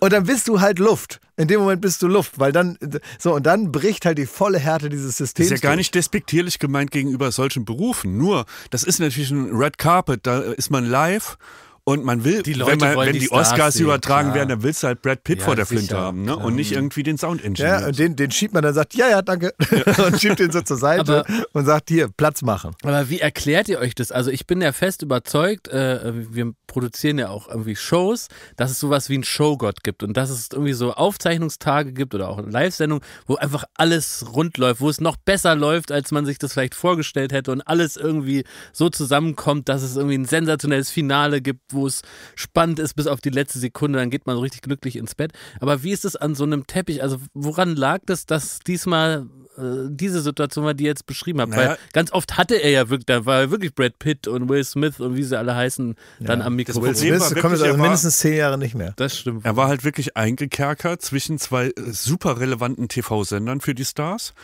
Und dann bist du halt Luft. In dem Moment bist du Luft, weil dann, so, und dann bricht halt die volle Härte dieses Systems. ist ja gar nicht despektierlich gemeint gegenüber solchen Berufen. Nur, das ist natürlich ein Red Carpet, da ist man live und man will, wenn, man, wenn, die, die Oscars sehen, übertragen klar. werden, dann willst du halt Brad Pitt ja, vor der sicher, Flinte haben ne? und nicht irgendwie den Sound Soundingenieur. Ja, und den, den schiebt man dann sagt, ja, ja, danke. Ja. und schiebt den so zur Seite aber, und sagt, hier, Platz machen. Aber wie erklärt ihr euch das? Also ich bin ja fest überzeugt, äh, wir produzieren ja auch irgendwie Shows, dass es sowas wie einen Showgott gibt und dass es irgendwie so Aufzeichnungstage gibt oder auch Live-Sendungen, wo einfach alles rund läuft, wo es noch besser läuft, als man sich das vielleicht vorgestellt hätte und alles irgendwie so zusammenkommt, dass es irgendwie ein sensationelles Finale gibt, wo es spannend ist bis auf die letzte Sekunde, dann geht man so richtig glücklich ins Bett. Aber wie ist es an so einem Teppich? Also woran lag das, dass diesmal äh, diese Situation war, die ihr jetzt beschrieben habt. Naja. Weil ganz oft hatte er ja wirklich, da war wirklich Brad Pitt und Will Smith und wie sie alle heißen, ja. dann am Mikrofon. Das Will also Smith kommt jetzt also mindestens zehn Jahre nicht mehr. Das stimmt. Er war halt wirklich eingekerkert zwischen zwei äh, super relevanten TV-Sendern für die Stars,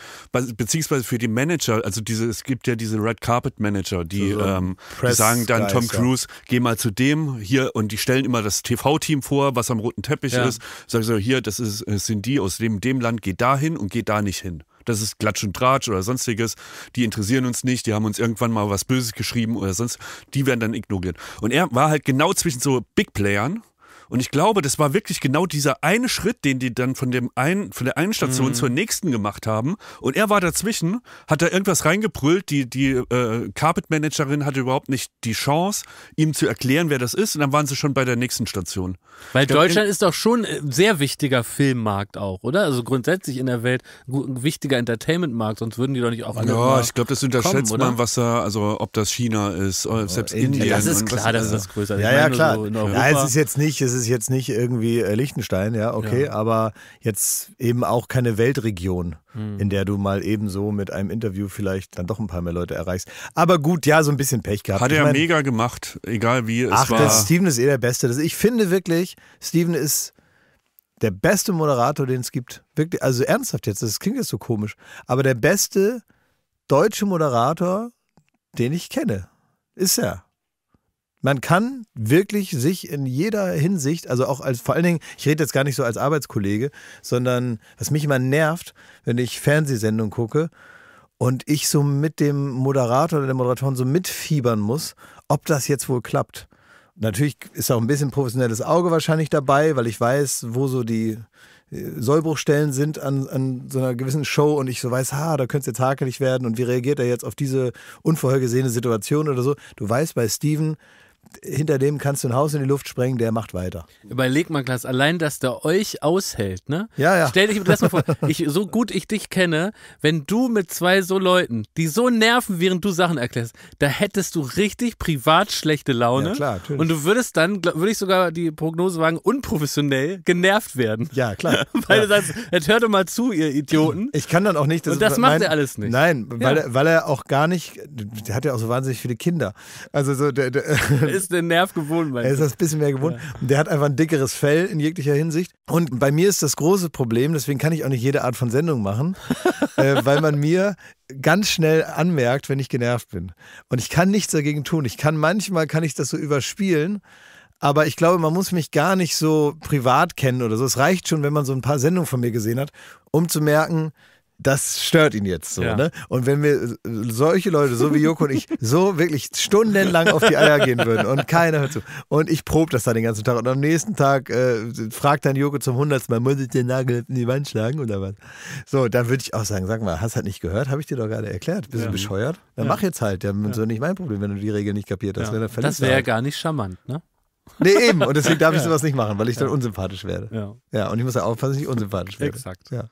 beziehungsweise für die Manager. Also diese, es gibt ja diese Red Carpet Manager, die, so, ähm, die sagen dann Tom Cruise, geh mal zu dem hier und die stellen immer das TV-Team vor, was am roten Teppich ja. ist. Sagen so, hier, das ist, sind die aus dem, dem Land, geh da hin und geh da nicht hin. Das ist Klatsch und Tratsch oder sonstiges. Die interessieren uns nicht, die haben uns irgendwann mal was Böses geschrieben oder sonst. Die werden dann ignoriert. Und er war halt genau zwischen so Big Playern, und ich glaube, das war wirklich genau dieser eine Schritt, den die dann von, dem einen, von der einen Station mhm. zur nächsten gemacht haben. Und er war dazwischen, hat da irgendwas reingebrüllt. Die, die äh, Carpet-Managerin hatte überhaupt nicht die Chance, ihm zu erklären, wer das ist. Und dann waren sie schon bei der nächsten Station. Weil glaub, Deutschland ist doch schon ein äh, sehr wichtiger Filmmarkt auch, oder? Also grundsätzlich in der Welt ein wichtiger Entertainment-Markt, sonst würden die doch nicht auch alle. Ja, ich glaube, das unterschätzt kommen, man, was da, also ob das China ist, selbst Indien. Ja, das ist klar, dass das größer ist. Ja, also ja, klar. So ja, es ist jetzt nicht, es ist ist jetzt nicht irgendwie äh, Liechtenstein, ja, okay, ja. aber jetzt eben auch keine Weltregion, mhm. in der du mal ebenso mit einem Interview vielleicht dann doch ein paar mehr Leute erreichst. Aber gut, ja, so ein bisschen Pech gehabt. Hat ich er mein, mega gemacht, egal wie es ach, war. Ach, Steven ist eh der Beste. Das, ich finde wirklich, Steven ist der beste Moderator, den es gibt. Wirklich, also ernsthaft jetzt, das klingt jetzt so komisch, aber der beste deutsche Moderator, den ich kenne, ist er man kann wirklich sich in jeder Hinsicht, also auch als vor allen Dingen, ich rede jetzt gar nicht so als Arbeitskollege, sondern was mich immer nervt, wenn ich Fernsehsendungen gucke und ich so mit dem Moderator oder der Moderatorin so mitfiebern muss, ob das jetzt wohl klappt. Natürlich ist auch ein bisschen professionelles Auge wahrscheinlich dabei, weil ich weiß, wo so die äh, Sollbruchstellen sind an, an so einer gewissen Show und ich so weiß, ha, da könnte es jetzt hakelig werden und wie reagiert er jetzt auf diese unvorhergesehene Situation oder so. Du weißt bei Steven, hinter dem kannst du ein Haus in die Luft sprengen, der macht weiter. Überleg mal, Klaas, allein, dass der euch aushält, ne? Ja, ja. Stell dich das mal vor, ich, so gut ich dich kenne, wenn du mit zwei so Leuten, die so nerven, während du Sachen erklärst, da hättest du richtig privat schlechte Laune. Ja, klar, natürlich. Und du würdest dann, würde ich sogar die Prognose wagen, unprofessionell genervt werden. Ja, klar. weil ja. du sagst, jetzt hört doch mal zu, ihr Idioten. Ich kann dann auch nicht. Das Und das macht mein, er alles nicht. Nein, weil, ja. er, weil er auch gar nicht, der hat ja auch so wahnsinnig viele Kinder. Also so, der, der ist den Nerv gewohnt, Er ist das bisschen mehr gewohnt. Ja. der hat einfach ein dickeres Fell in jeglicher Hinsicht. Und bei mir ist das große Problem, deswegen kann ich auch nicht jede Art von Sendung machen, äh, weil man mir ganz schnell anmerkt, wenn ich genervt bin. Und ich kann nichts dagegen tun. Ich kann manchmal, kann ich das so überspielen. Aber ich glaube, man muss mich gar nicht so privat kennen oder so. Es reicht schon, wenn man so ein paar Sendungen von mir gesehen hat, um zu merken, das stört ihn jetzt so. Ja. Ne? Und wenn wir solche Leute, so wie Joko und ich, so wirklich stundenlang auf die Eier gehen würden und keiner hört zu. Und ich probe das dann den ganzen Tag. Und am nächsten Tag äh, fragt dann Joko zum hundertsten Mal, muss ich den Nagel in die Wand schlagen oder was? So, dann würde ich auch sagen, sag mal, hast du halt nicht gehört? Habe ich dir doch gerade erklärt. Bist ja. du bescheuert? Dann ja. mach jetzt halt. Dann ja. ist nicht mein Problem, wenn du die Regel nicht kapiert hast. Ja. Ne, das wäre ja halt. gar nicht charmant, ne? Nee, eben. Und deswegen darf ich sowas nicht machen, weil ich dann unsympathisch werde. Ja. und ich muss ja aufpassen, dass ich unsympathisch werde. Exakt. Ja.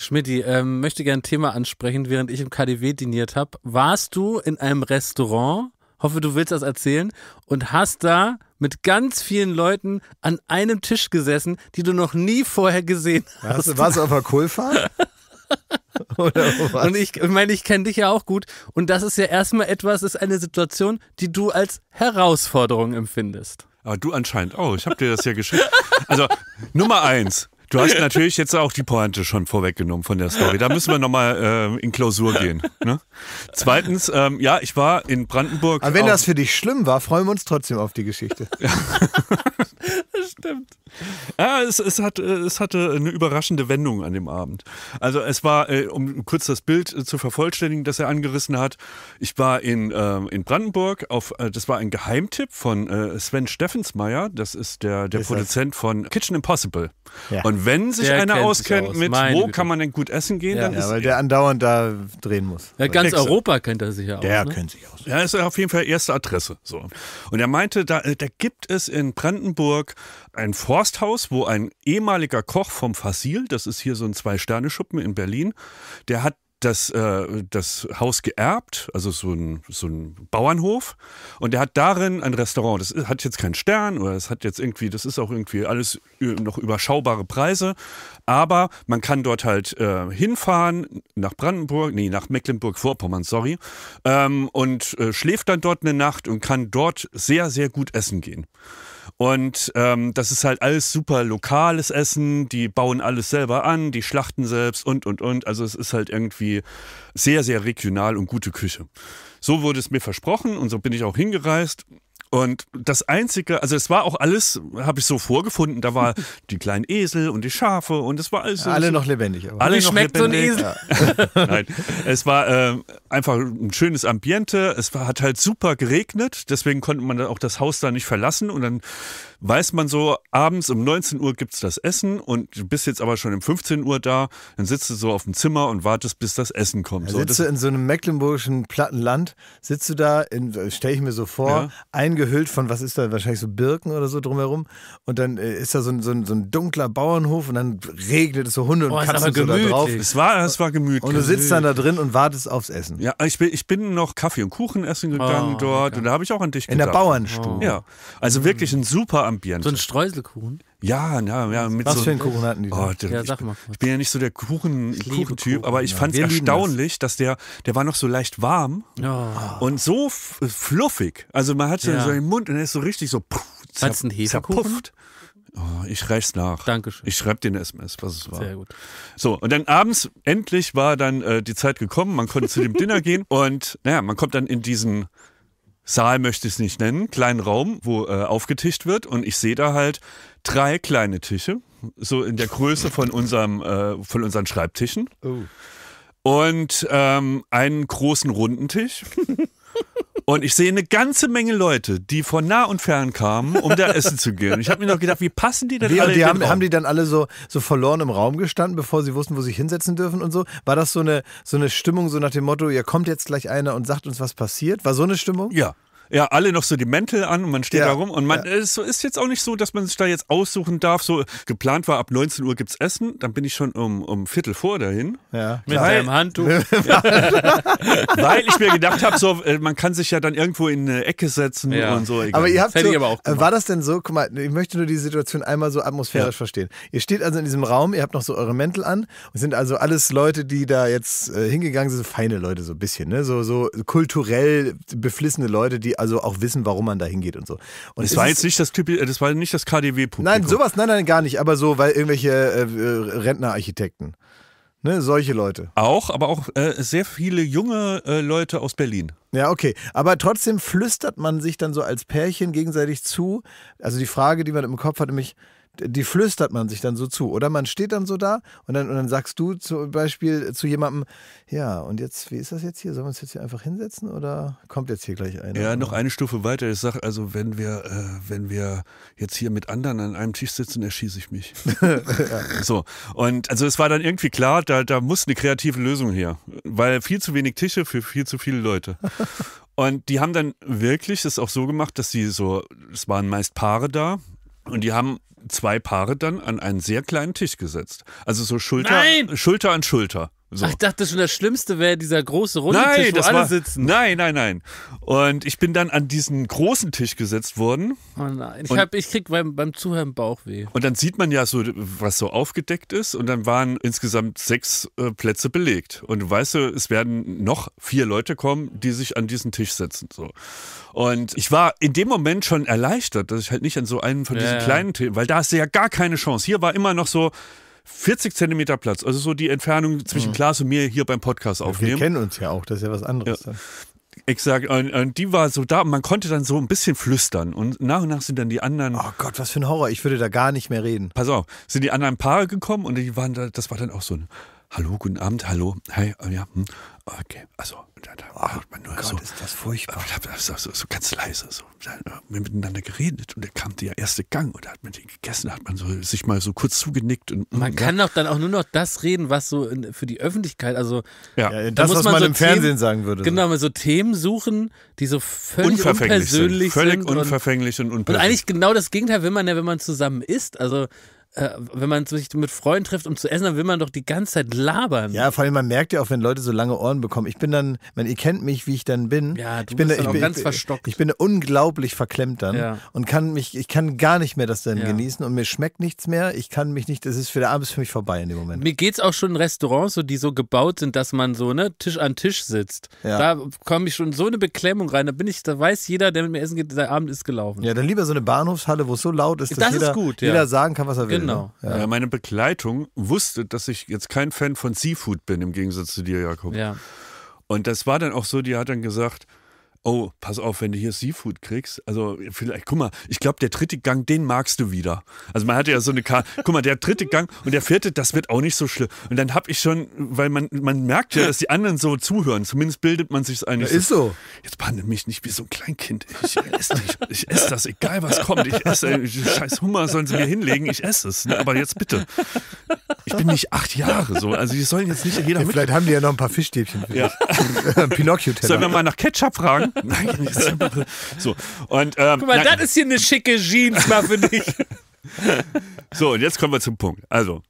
Schmidti, ähm, möchte gerne ein Thema ansprechen, während ich im KDW diniert habe. Warst du in einem Restaurant, hoffe du willst das erzählen, und hast da mit ganz vielen Leuten an einem Tisch gesessen, die du noch nie vorher gesehen hast. Warst, warst du auf der Kulfa? Oder was? Und ich, ich meine, ich kenne dich ja auch gut. Und das ist ja erstmal etwas, ist eine Situation, die du als Herausforderung empfindest. Aber ah, du anscheinend auch. Ich habe dir das ja geschrieben. Also Nummer eins, Du hast natürlich jetzt auch die Pointe schon vorweggenommen von der Story. Da müssen wir nochmal äh, in Klausur gehen. Ne? Zweitens, ähm, ja, ich war in Brandenburg. Aber wenn das für dich schlimm war, freuen wir uns trotzdem auf die Geschichte. Das stimmt. Ja, es, es, hat, es hatte eine überraschende Wendung an dem Abend. Also es war, äh, um kurz das Bild äh, zu vervollständigen, das er angerissen hat, ich war in, äh, in Brandenburg, auf, das war ein Geheimtipp von Sven Steffensmeier, das ist der, der ist Produzent das? von Kitchen Impossible. Ja. Und wenn sich der einer auskennt sich aus. mit, Meine wo Güte. kann man denn gut essen gehen, ja, dann ja, ist weil eh der andauernd da drehen muss. Ja, ganz Nächste. Europa kennt er sich ja aus. Der ne? kennt sich aus. Er ist auf jeden Fall erste Adresse. So. Und er meinte, da, da gibt es in Brandenburg Hamburg ein Forsthaus, wo ein ehemaliger Koch vom Fasil, das ist hier so ein Zwei-Sterne-Schuppen in Berlin, der hat das, äh, das Haus geerbt, also so ein, so ein Bauernhof. Und er hat darin ein Restaurant. Das hat jetzt keinen Stern oder es hat jetzt irgendwie, das ist auch irgendwie alles noch überschaubare Preise. Aber man kann dort halt äh, hinfahren nach Brandenburg, nee, nach Mecklenburg-Vorpommern, sorry. Ähm, und äh, schläft dann dort eine Nacht und kann dort sehr, sehr gut essen gehen. Und ähm, das ist halt alles super lokales Essen. Die bauen alles selber an, die schlachten selbst und, und, und. Also es ist halt irgendwie sehr, sehr regional und gute Küche. So wurde es mir versprochen und so bin ich auch hingereist. Und das Einzige, also es war auch alles, habe ich so vorgefunden, da war die kleinen Esel und die Schafe und es war alles. alle so, noch lebendig. Aber. Alle Wie noch schmeckt lebendig. so ein Esel? Nein, es war äh, einfach ein schönes Ambiente, es war, hat halt super geregnet, deswegen konnte man auch das Haus da nicht verlassen und dann weiß man so, abends um 19 Uhr gibt es das Essen und du bist jetzt aber schon um 15 Uhr da, dann sitzt du so auf dem Zimmer und wartest, bis das Essen kommt. Ja, so, sitzt du in so einem mecklenburgischen Plattenland, sitzt du da, stelle ich mir so vor, ja. eingehüllt von, was ist da, wahrscheinlich so Birken oder so drumherum und dann äh, ist da so ein, so ein, so ein dunkler Bauernhof und dann regnet es so Hunde und oh, Katzen so da drauf. Es war, es war gemütlich. Und du sitzt dann da drin und wartest aufs Essen. Ja, ich bin, ich bin noch Kaffee und Kuchen essen gegangen oh, dort okay. und da habe ich auch an dich gedacht. In der Bauernstube. Oh. Ja, also mm. wirklich ein super Ambiente. So ein Streuselkuchen? Ja, ja, ja. Mit Was so für einen Kuchen hatten die? Oh, der, ja, sag mal. Ich, bin ja nicht so der Kuchen, Kuchentyp, Kuchen, aber ich ja. fand es erstaunlich, das. dass der, der war noch so leicht warm oh. und so fluffig. Also man hat ja. so den Mund und er ist so richtig so zerpufft. Oh, ich reich's nach. Dankeschön. Ich schreibe den SMS, was es war. Sehr gut. So, und dann abends, endlich war dann äh, die Zeit gekommen, man konnte zu dem Dinner gehen und naja, man kommt dann in diesen Saal möchte ich es nicht nennen, kleinen Raum, wo äh, aufgetischt wird und ich sehe da halt drei kleine Tische, so in der Größe von, unserem, äh, von unseren Schreibtischen. Oh. Und ähm, einen großen runden Tisch. Und ich sehe eine ganze Menge Leute, die von nah und fern kamen, um da essen zu gehen. Und ich habe mir noch gedacht, wie passen die denn wie, alle die haben, haben, die dann alle so, so verloren im Raum gestanden, bevor sie wussten, wo sie sich hinsetzen dürfen und so? War das so eine, so eine Stimmung, so nach dem Motto, ihr kommt jetzt gleich einer und sagt uns, was passiert? War so eine Stimmung? Ja ja, alle noch so die Mäntel an und man steht ja, da rum. Und man ja. ist, ist jetzt auch nicht so, dass man sich da jetzt aussuchen darf. So geplant war, ab 19 Uhr gibt es Essen, dann bin ich schon um, um Viertel vor dahin. Ja. Mit weil, Handtuch. weil ich mir gedacht habe, so, äh, man kann sich ja dann irgendwo in eine Ecke setzen und so. Egal. Aber ihr habt so, aber äh, War das denn so, guck mal, ich möchte nur die Situation einmal so atmosphärisch verstehen. Ihr steht also in diesem Raum, ihr habt noch so eure Mäntel an und sind also alles Leute, die da jetzt äh, hingegangen sind, feine Leute so ein bisschen, ne? So, so kulturell beflissene Leute, die also auch wissen, warum man da hingeht und so. Und das war jetzt nicht das typische, das war nicht das KDW-Publikum. Nein, sowas, nein, nein, gar nicht, aber so, weil irgendwelche äh, äh, Rentnerarchitekten. Ne, solche Leute. Auch, aber auch äh, sehr viele junge äh, Leute aus Berlin. Ja, okay. Aber trotzdem flüstert man sich dann so als Pärchen gegenseitig zu. Also die Frage, die man im Kopf hat, nämlich, die flüstert man sich dann so zu. Oder man steht dann so da und dann, und dann sagst du zum Beispiel zu jemandem, ja, und jetzt, wie ist das jetzt hier? Sollen wir uns jetzt hier einfach hinsetzen oder kommt jetzt hier gleich einer? Ja, noch eine Stufe weiter. Ich sage, also wenn wir, äh, wenn wir jetzt hier mit anderen an einem Tisch sitzen, erschieße ich mich. ja. So. Und also es war dann irgendwie klar, da, da muss eine kreative Lösung her. Weil viel zu wenig Tische für viel zu viele Leute. Und die haben dann wirklich das auch so gemacht, dass sie so, es waren meist Paare da, und die haben zwei Paare dann an einen sehr kleinen Tisch gesetzt. Also so Schulter, Schulter an Schulter. So. Ach, ich dachte schon, das Schlimmste wäre dieser große runde nein, Tisch, wo alle war, sitzen. Nein, nein, nein. Und ich bin dann an diesen großen Tisch gesetzt worden. Oh nein, ich, hab, ich krieg beim, beim Zuhören Bauchweh. Und dann sieht man ja so, was so aufgedeckt ist. Und dann waren insgesamt sechs äh, Plätze belegt. Und du weißt du, es werden noch vier Leute kommen, die sich an diesen Tisch setzen. So. Und ich war in dem Moment schon erleichtert, dass ich halt nicht an so einen von diesen ja, kleinen Tisch, weil da hast du ja gar keine Chance. Hier war immer noch so, 40 Zentimeter Platz, also so die Entfernung zwischen mhm. Klaas und mir hier beim Podcast aufnehmen. Wir kennen uns ja auch, das ist ja was anderes. Ja. Exakt, und, und, die war so da, man konnte dann so ein bisschen flüstern und nach und nach sind dann die anderen. Oh Gott, was für ein Horror, ich würde da gar nicht mehr reden. Pass auf, sind die anderen Paare gekommen und die waren da, das war dann auch so ein hallo, guten Abend, hallo, hi, oh ja, hm, okay, also, da, da oh, hat man nur Gott, so, ist das furchtbar. Da, so, so, so ganz leise, so, da, wir miteinander geredet und da kam der erste Gang und da hat man den gegessen, da hat man so, sich mal so kurz zugenickt. Und, man hm, ja. kann doch dann auch nur noch das reden, was so in, für die Öffentlichkeit, also ja. ja das, was man, man so im Fernsehen Themen, sagen würde. Genau, mal so Themen suchen, die so völlig unverfänglich unpersönlich sind. Völlig sind unverfänglich und, und unpersönlich. Und eigentlich genau das Gegenteil wenn man ja, wenn man zusammen isst, also äh, wenn man sich mit Freunden trifft, um zu essen, dann will man doch die ganze Zeit labern. Ja, vor allem, man merkt ja auch, wenn Leute so lange Ohren bekommen. Ich bin dann, man, ihr kennt mich, wie ich dann bin. Ja, du ich bin, bist da, ich bin, ganz ich, verstockt. Ich bin unglaublich verklemmt dann ja. und kann mich, ich kann gar nicht mehr das dann ja. genießen und mir schmeckt nichts mehr. Ich kann mich nicht, das ist für der Abend ist für mich vorbei in dem Moment. Mir geht es auch schon in Restaurants, so, die so gebaut sind, dass man so, ne, Tisch an Tisch sitzt. Ja. Da komme ich schon so eine Beklemmung rein. Da bin ich, da weiß jeder, der mit mir essen geht, der Abend ist gelaufen. Ja, dann lieber so eine Bahnhofshalle, wo es so laut ist, dass das jeder, ist gut, jeder sagen kann, was er will. Genau. Genau. Ne? Ja. Ja, äh, meine Begleitung wusste, dass ich jetzt kein Fan von Seafood bin, im Gegensatz zu dir, Jakob. Ja. Und das war dann auch so, die hat dann gesagt, oh, pass auf, wenn du hier Seafood kriegst, also vielleicht, guck mal, ich glaube, der dritte Gang, den magst du wieder. Also man hatte ja so eine Karte, guck mal, der dritte Gang und der vierte, das wird auch nicht so schlimm. Und dann habe ich schon, weil man, man merkt ja, dass die anderen so zuhören, zumindest bildet man sich es eigentlich. Ja, ist so. Jetzt behandle mich nicht wie so ein Kleinkind. Ich esse, nicht, ich esse das, egal was kommt. Ich esse, äh, scheiß Hummer sollen sie mir hinlegen, ich esse es. Ne? Aber jetzt bitte. Ich bin nicht acht Jahre so, also die sollen jetzt nicht jeder ja, Vielleicht haben die ja noch ein paar Fischstäbchen. Ja. Pinocchio-Teller. Sollen wir mal nach Ketchup fragen? so, und, ähm, Guck mal, nein. das ist hier eine schicke Jeans mal für dich. so, und jetzt kommen wir zum Punkt. Also,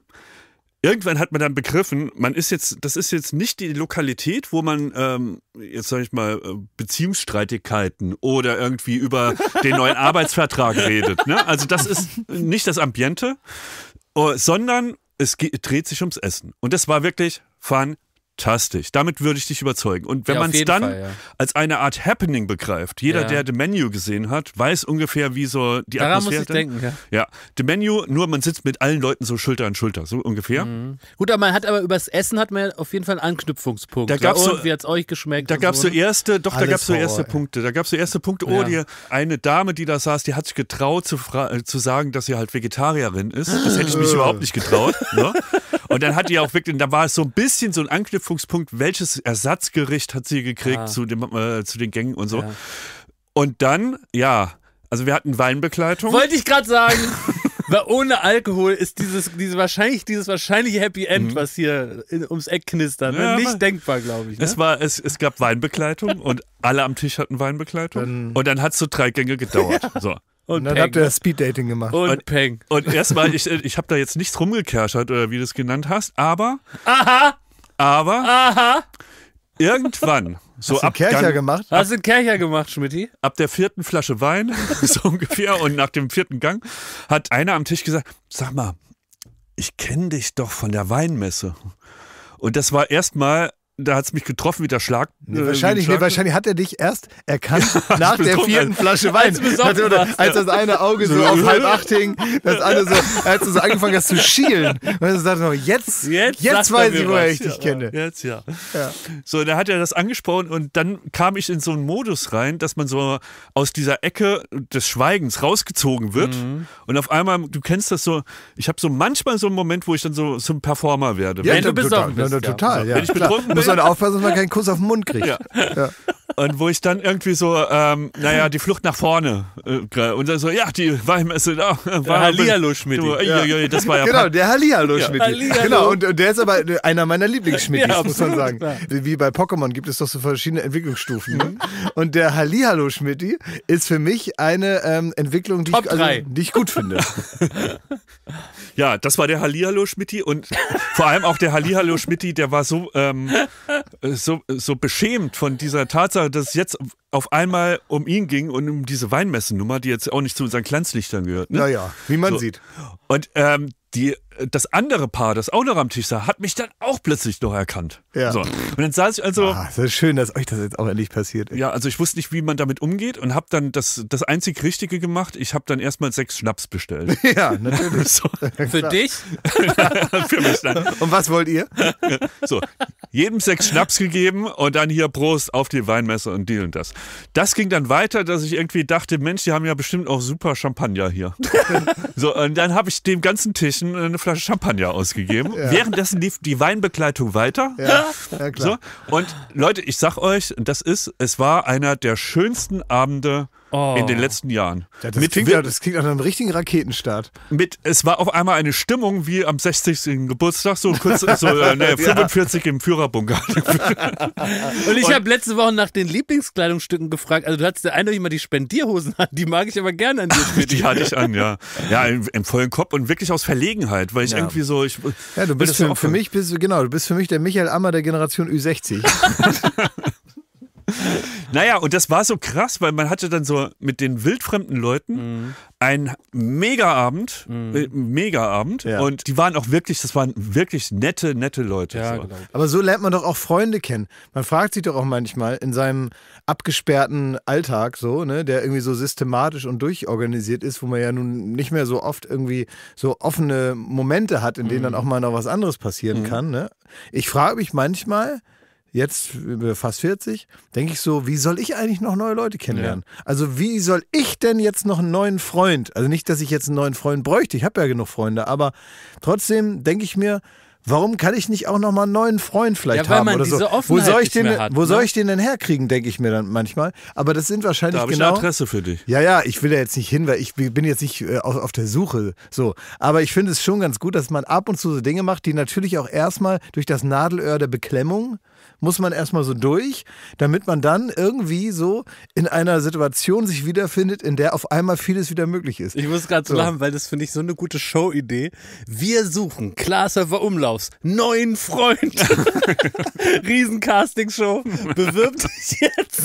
irgendwann hat man dann begriffen, man ist jetzt, das ist jetzt nicht die Lokalität, wo man ähm, jetzt sage ich mal äh, Beziehungsstreitigkeiten oder irgendwie über den neuen Arbeitsvertrag redet. Ne? Also das ist nicht das Ambiente, oh, sondern es dreht sich ums Essen. Und das war wirklich fantastisch fantastisch. Damit würde ich dich überzeugen. Und wenn ja, man es dann Fall, ja. als eine Art Happening begreift, jeder, ja. der The Menu gesehen hat, weiß ungefähr, wie so die Daran Atmosphäre. Muss ich denken, ja. ja, The Menu, nur man sitzt mit allen Leuten so Schulter an Schulter, so ungefähr. Mhm. Gut, aber man hat aber übers Essen hat man auf jeden Fall einen Anknüpfungspunkt. Da ne? gab's so, wie es euch geschmeckt? Da gab es so, ne? erste, doch, da gab es so erste Punkte. Da gab es so erste Punkte. Oh, die eine Dame, die da saß, die hat sich getraut zu, äh, zu sagen, dass sie halt Vegetarierin ist. Das hätte ich mich überhaupt nicht getraut. Ne? Und dann hat die auch wirklich, da war es so ein bisschen so ein Anknüpfungspunkt Anknüpfungspunkt, welches Ersatzgericht hat sie gekriegt ah. zu, dem, äh, zu den Gängen und so. Ja. Und dann, ja, also wir hatten Weinbegleitung. Wollte ich gerade sagen. Weil ohne Alkohol ist dieses, diese wahrscheinlich, dieses wahrscheinliche Happy End, mhm. was hier in, ums Eck knistert, ne? ja, nicht denkbar, glaube ich. Ne? Es, war, es, es gab Weinbegleitung und alle am Tisch hatten Weinbegleitung. Dann und dann hat es so drei Gänge gedauert. Ja. So. Und, und, dann Peng. habt ihr Speeddating gemacht. Und, und Peng. Und erstmal, ich, äh, ich habe da jetzt nichts rumgekerschert oder äh, wie du es genannt hast, aber. Aha! Aber Aha. irgendwann, so Hast ab. Kercher dann, gemacht? Hast du einen Kercher gemacht, Schmidti? Ab der vierten Flasche Wein, so ungefähr, und nach dem vierten Gang, hat einer am Tisch gesagt: Sag mal, ich kenne dich doch von der Weinmesse. Und das war erstmal da hat es mich getroffen wie der Schlag. Nee, äh, wahrscheinlich, Schlag. Nee, wahrscheinlich hat er dich erst erkannt ja, nach der vierten Flasche Wein. Als, oder, als das eine Auge so, auf halb acht hing, das andere so, als du so angefangen hast zu schielen. Und dann sagte noch, jetzt, jetzt, jetzt weiß ich, woher ich dich ja, kenne. Jetzt, ja. ja. So, da hat er das angesprochen und dann kam ich in so einen Modus rein, dass man so aus dieser Ecke des Schweigens rausgezogen wird. Mhm. Und auf einmal, du kennst das so, ich habe so manchmal so einen Moment, wo ich dann so zum so Performer werde. Ja, wenn du besoffen bist. Ja, total, ja. Wenn ich betrunken bin, muss man aufpassen, dass man keinen Kuss auf den Mund kriegt. Ja. Ja. Und wo ich dann irgendwie so, ähm, naja, die Flucht nach vorne. Äh, und dann so, ja, die Weinmesse da. Äh, war Hallihallo-Schmidt. Ja. Das war ja genau, der Hallihallo-Schmidt. Ja. Genau, und, und, der ist aber einer meiner Lieblingsschmidt, ja, muss man sagen. Klar. Wie bei Pokémon gibt es doch so verschiedene Entwicklungsstufen. Ne? Und der Hallihallo-Schmidt ist für mich eine ähm, Entwicklung, die ich, also, die ich, gut finde. ja, das war der Hallihallo-Schmidt und vor allem auch der Hallihallo-Schmidt, der war so, ähm, so, so beschämt von dieser Tatsache, dass es jetzt auf einmal um ihn ging und um diese Weinmessennummer, die jetzt auch nicht zu unseren Glanzlichtern gehört. Ne? Naja, wie man so. sieht. Und ähm, die das andere Paar, das auch noch am Tisch sah, hat mich dann auch plötzlich noch erkannt. Ja. So. Und dann saß ich also. Ah, das schön, dass euch das jetzt auch endlich passiert. Ey. Ja, also ich wusste nicht, wie man damit umgeht und habe dann das, das einzig Richtige gemacht. Ich habe dann erstmal sechs Schnaps bestellt. Ja, natürlich. so. Für dich? Für mich dann. Und was wollt ihr? so, jedem sechs Schnaps gegeben und dann hier Prost auf die Weinmesse und deal und das. Das ging dann weiter, dass ich irgendwie dachte, Mensch, die haben ja bestimmt auch super Champagner hier. so, und dann habe ich dem ganzen Tisch eine Flasche Flasche Champagner ausgegeben. Ja. Währenddessen lief die Weinbegleitung weiter. Ja, ja klar. So. Und Leute, ich sag euch, das ist, es war einer der schönsten Abende Oh. in den letzten Jahren. Ja, das, mit klingt, ja, das klingt nach einem richtigen Raketenstart. Mit, es war auf einmal eine Stimmung wie am 60. Geburtstag, so kurz, so äh, ne, 45 ja. im Führerbunker. und ich habe letzte Woche nach den Lieblingskleidungsstücken gefragt. Also du hattest ja eindeutig mal die Spendierhosen an, die mag ich aber gerne an dir. die hatte ich an, ja. Ja, im, im, vollen Kopf und wirklich aus Verlegenheit, weil ich ja. irgendwie so... Ich, ja, du bist für, für, mich, bist, genau, du bist für mich der Michael Ammer der Generation Ü60. naja, und das war so krass, weil man hatte dann so mit den wildfremden Leuten mhm. einen Mega-Abend, mhm. Äh, Mega-Abend. Ja. Und die waren auch wirklich, das waren wirklich nette, nette Leute. Ja, so. Genau. Aber so lernt man doch auch Freunde kennen. Man fragt sich doch auch manchmal in seinem abgesperrten Alltag so, ne, der irgendwie so systematisch und durchorganisiert ist, wo man ja nun nicht mehr so oft irgendwie so offene Momente hat, in denen mhm. dann auch mal noch was anderes passieren mhm. kann. Ne? Ich frage mich manchmal, jetzt fast 40, denke ich so, wie soll ich eigentlich noch neue Leute kennenlernen? Ja. Also wie soll ich denn jetzt noch einen neuen Freund? Also nicht, dass ich jetzt einen neuen Freund bräuchte, ich habe ja genug Freunde, aber trotzdem denke ich mir, warum kann ich nicht auch noch mal einen neuen Freund vielleicht ja, weil haben man oder diese so? Offenheit wo soll ich den hat, wo ne? soll ich den denn herkriegen, denke ich mir dann manchmal, aber das sind wahrscheinlich da hab genau ich eine Adresse für dich. Ja, ja, ich will da jetzt nicht hin, weil ich bin jetzt nicht äh, auf, auf, der Suche so, aber ich finde es schon ganz gut, dass man ab und zu so Dinge macht, die natürlich auch erstmal durch das Nadelöhr der Beklemmung muss man erstmal so durch, damit man dann irgendwie so in einer Situation sich wiederfindet, in der auf einmal vieles wieder möglich ist. Ich muss gerade so lachen, weil das finde ich so eine gute Show-Idee. Wir suchen klaas Klaashofer Umlaufs neuen Freund. Riesen-Casting-Show. Bewirb dich jetzt.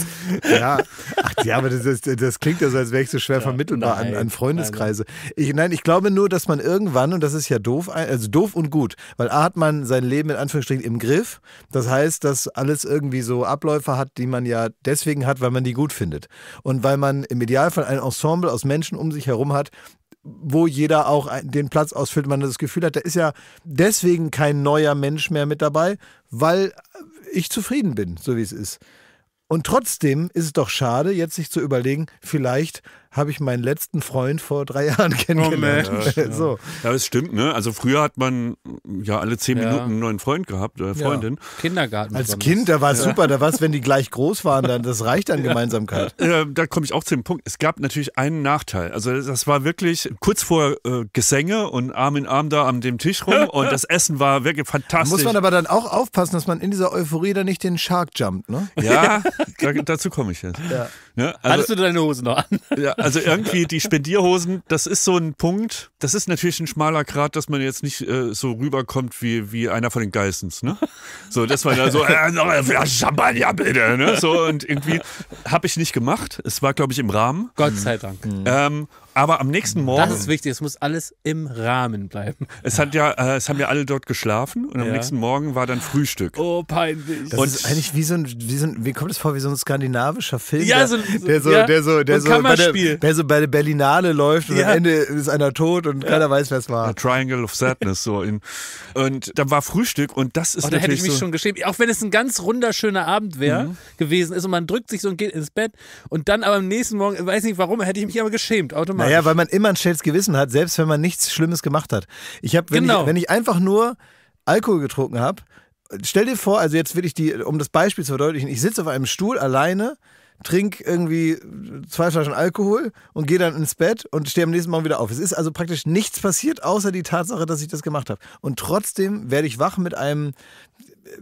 ja, ach ja, aber das, ist, das klingt ja so, als wäre ich so schwer ja, vermittelbar nein, an, an, Freundeskreise. Ich, nein, ich glaube nur, dass man irgendwann, und das ist ja doof, also doof und gut, weil A hat man sein Leben in Anführungsstrichen im Griff. Das heißt, dass alles irgendwie so Abläufe hat, die man ja deswegen hat, weil man die gut findet. Und weil man im Idealfall ein Ensemble aus Menschen um sich herum hat, wo jeder auch den Platz ausfüllt, man das Gefühl hat, da ist ja deswegen kein neuer Mensch mehr mit dabei, weil ich zufrieden bin, so wie es ist. Und trotzdem ist es doch schade, jetzt sich zu überlegen, vielleicht habe ich meinen letzten Freund vor drei Jahren kennengelernt. Oh Mensch, so. Ja, das stimmt, ne? Also früher hat man ja alle zehn ja. Minuten einen neuen Freund gehabt, oder äh, Freundin. Ja. Kindergarten. Als Kind, da war es super, da war es, wenn die gleich groß waren, dann das reicht an Gemeinsamkeit. Äh, da komme ich auch zu dem Punkt. Es gab natürlich einen Nachteil. Also das war wirklich kurz vor äh, Gesänge und Arm in Arm da an dem Tisch rum und das Essen war wirklich fantastisch. Muss man aber dann auch aufpassen, dass man in dieser Euphorie dann nicht den Shark jumpt, ne? Ja, da, dazu komme ich jetzt. Ja. Ne? Also, Hattest du deine Hose noch an? Ja, also irgendwie die Spendierhosen, das ist so ein Punkt. Das ist natürlich ein schmaler Grad, dass man jetzt nicht äh, so rüberkommt wie, wie einer von den Geissens. Ne? So, dass man da so, äh, noch eine Flasche Champagner bitte. Ne? So, und irgendwie habe ich nicht gemacht. Es war, glaube ich, im Rahmen. Gott sei Dank. Ähm, aber am nächsten Morgen. Das ist wichtig, es muss alles im Rahmen bleiben. Es hat ja, äh, es haben ja alle dort geschlafen und am nächsten Morgen war dann Frühstück. Oh, peinlich. Das und ist eigentlich wie so ein, wie so ein, wie kommt es vor, wie so ein skandinavischer Film, ja, so, so, der so, ja, der so, der so, bei der, der so bei der Berlinale läuft und am Ende ist einer tot und keiner weiß, wer es war. A Triangle of Sadness, so in. Und dann war Frühstück und das ist oh, da hätte ich mich schon geschämt. Auch wenn es ein ganz wunderschöner Abend wäre, mhm. gewesen ist und man drückt sich so und geht ins Bett und dann aber am nächsten Morgen, weiß nicht warum, hätte ich mich aber geschämt, automatisch großartig. Naja, weil man immer ein schlechtes Gewissen hat, selbst wenn man nichts Schlimmes gemacht hat. Ich habe, wenn, genau. ich, wenn ich einfach nur Alkohol getrunken habe, stell dir vor, also jetzt will ich die, um das Beispiel zu verdeutlichen, ich sitze auf einem Stuhl alleine, trinke irgendwie zwei Flaschen Alkohol und gehe dann ins Bett und stehe am nächsten Morgen wieder auf. Es ist also praktisch nichts passiert, außer die Tatsache, dass ich das gemacht habe. Und trotzdem werde ich wach mit einem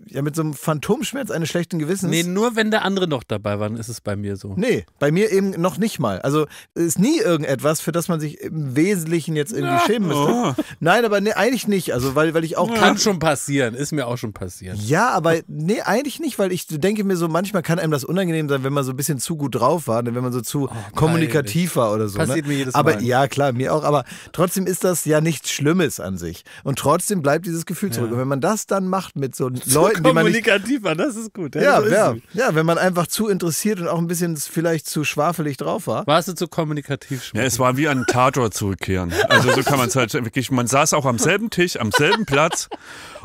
ja, mit so einem Phantomschmerz eines schlechten Gewissens. Nee, nur wenn der andere noch dabei war, dann ist es bei mir so. Nee, bei mir eben noch nicht mal. Also ist nie irgendetwas, für das man sich im Wesentlichen jetzt irgendwie ja. schämen müsste. Oh. Nein, aber nee, eigentlich nicht. Also, weil, weil ich auch. Ja. Kann schon passieren, ist mir auch schon passiert. Ja, aber nee, eigentlich nicht, weil ich denke mir so, manchmal kann einem das unangenehm sein, wenn man so ein bisschen zu gut drauf war, ne, wenn man so zu oh, kommunikativ war oder so. Ne? Passiert ne? mir jedes Mal. Aber ja, klar, mir auch. Aber trotzdem ist das ja nichts Schlimmes an sich. Und trotzdem bleibt dieses Gefühl ja. zurück. Und wenn man das dann macht mit so einem. Leuten, die man Kommunikativer, das ist gut. Ja, ja, so ja. ja, wenn man einfach zu interessiert und auch ein bisschen vielleicht zu schwafelig drauf war. Warst du zu kommunikativ? Schmuck? Ja, es war wie an Tatort zurückkehren. Also so kann man es halt wirklich, man saß auch am selben Tisch, am selben Platz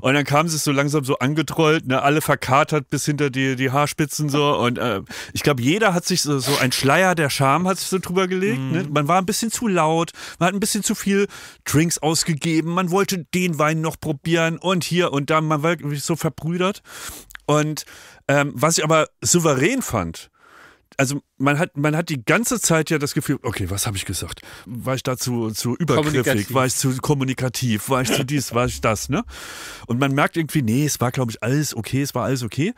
und dann kamen sie so langsam so angetrollt, ne, alle verkatert bis hinter die, die Haarspitzen so und äh, ich glaube, jeder hat sich so, so ein Schleier der Scham hat sich so drüber gelegt. Mm. Ne? Mhm. Man war ein bisschen zu laut, man hat ein bisschen zu viel Drinks ausgegeben, man wollte den Wein noch probieren und hier und da, man war so ver verbrüdert. Und ähm, was ich aber souverän fand, also man hat, man hat die ganze Zeit ja das Gefühl, okay, was habe ich gesagt? War ich dazu zu übergriffig? War ich zu kommunikativ? War ich zu dies? War ich das? Ne? Und man merkt irgendwie, nee, es war, glaube ich, alles okay, es war alles okay.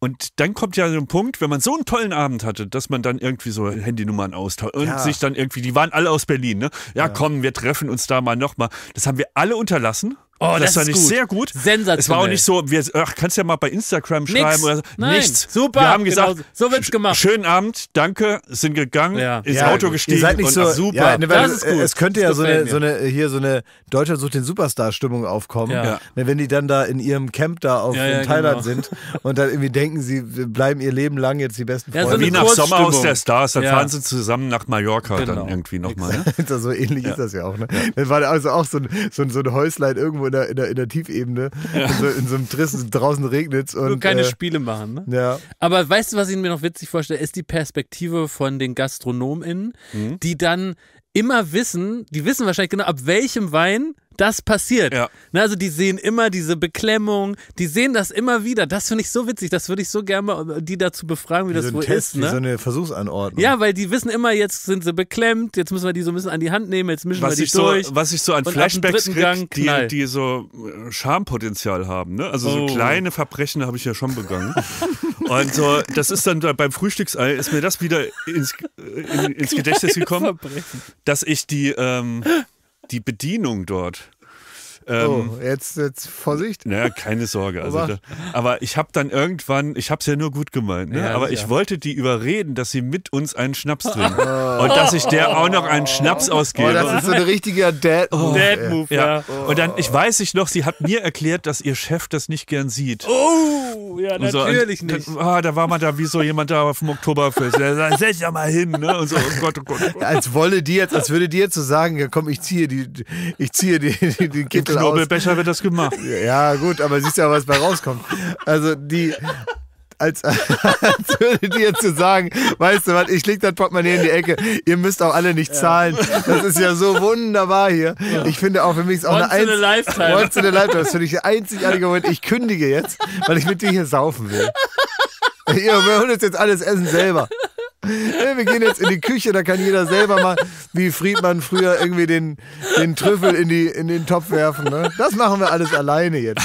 Und dann kommt ja so ein Punkt, wenn man so einen tollen Abend hatte, dass man dann irgendwie so Handynummern austauscht und ja. sich dann irgendwie, die waren alle aus Berlin, ne? Ja, ja. komm, wir treffen uns da mal nochmal. Das haben wir alle unterlassen. Oh, das, das fand ich gut. sehr gut. Sensationell. Es war auch nicht so, wir, ach, kannst ja mal bei Instagram Nix. schreiben oder so. Nein, Nichts. Super. Wir haben gesagt, genau. so wird's gemacht. Schönen Abend, danke, sind gegangen, ja. ins ja, Auto gestiegen. Ihr seid nicht so, super. Ja, ne, das ist gut. Es könnte ja so eine, so eine, hier so eine Deutschland sucht den Superstar-Stimmung aufkommen. Ne, wenn die dann da in ihrem Camp da auf in genau. Thailand genau. sind und dann irgendwie denken, sie bleiben ihr Leben lang jetzt die besten Freunde. So Wie nach Sommer aus der Stars, dann fahren sie zusammen nach Mallorca genau. dann irgendwie nochmal. Ne? so ähnlich ist das ja auch. Ne? Das war also auch so ein, so ein Häuslein irgendwo in in der, in der, in der Tiefebene, ja. in, so, in, so, einem Triss, draußen regnet es. Nur keine äh, Spiele machen. Ne? Ja. Aber weißt du, was ich mir noch witzig vorstelle, ist die Perspektive von den GastronomInnen, mhm. die dann immer wissen, die wissen wahrscheinlich genau, ab welchem Wein das passiert. Ja. Ne, also die sehen immer diese Beklemmung, die sehen das immer wieder. Das finde ich so witzig, das würde ich so gerne mal äh, die dazu befragen, wie, wie das so wohl Test, ist. Ne? Wie so eine Versuchsanordnung. Ja, weil die wissen immer, jetzt sind sie beklemmt, jetzt müssen wir die so ein bisschen an die Hand nehmen, jetzt mischen was wir die durch. So, was ich so an Flashbacks kriege, die, die, so äh, Schampotenzial haben. Ne? Also oh. so kleine Verbrechen habe ich ja schon begangen. Und so, das ist dann beim Frühstücksei, ist mir das wieder ins, äh, in, ins Gedächtnis gekommen, dass ich die... Ähm, die Bedienung dort. Ähm, oh, jetzt, jetzt Vorsicht. Naja, keine Sorge. Also da, aber ich habe dann irgendwann, ich habe es ja nur gut gemeint, ne? ja, aber ja. ich wollte die überreden, dass sie mit uns einen Schnaps trinken. Oh. Und dass ich der auch noch einen Schnaps oh, ausgebe. Oh, das ist so ein richtiger Dad-Move. Oh. Dad-Move, ja. ja. Oh. Und dann, ich weiß ich noch, sie hat mir erklärt, dass ihr Chef das nicht gern sieht. Oh, ja, natürlich so, und, nicht. Ah, da war man da wie so jemand da auf dem Oktoberfest. Der sagt, setz ja mal hin, ne? Und so, oh Gott, oh Gott. Als wolle die jetzt, als würde die jetzt so sagen, ja komm, ich ziehe die, ich ziehe die, die, die Kind dunkel aus. Knobelbecher wird das gemacht. Ja, gut, aber siehst ja, was bei rauskommt. Also die, als, als würde dir zu sagen, weißt du was, ich leg das Portemonnaie in die Ecke, ihr müsst auch alle nicht zahlen. Das ist ja so wunderbar hier. Ja. Ich finde auch für mich ist auch once eine in a lifetime. Once in a lifetime. Das finde ich der einzigartige Moment. Ich kündige jetzt, weil ich mit dir hier saufen will. ihr uns jetzt alles essen selber. Äh, wir gehen jetzt in die Küche, da kann jeder selber mal, wie Friedmann früher irgendwie den, den Trüffel in, die, in den Topf werfen. Ne? Das machen wir alles alleine jetzt.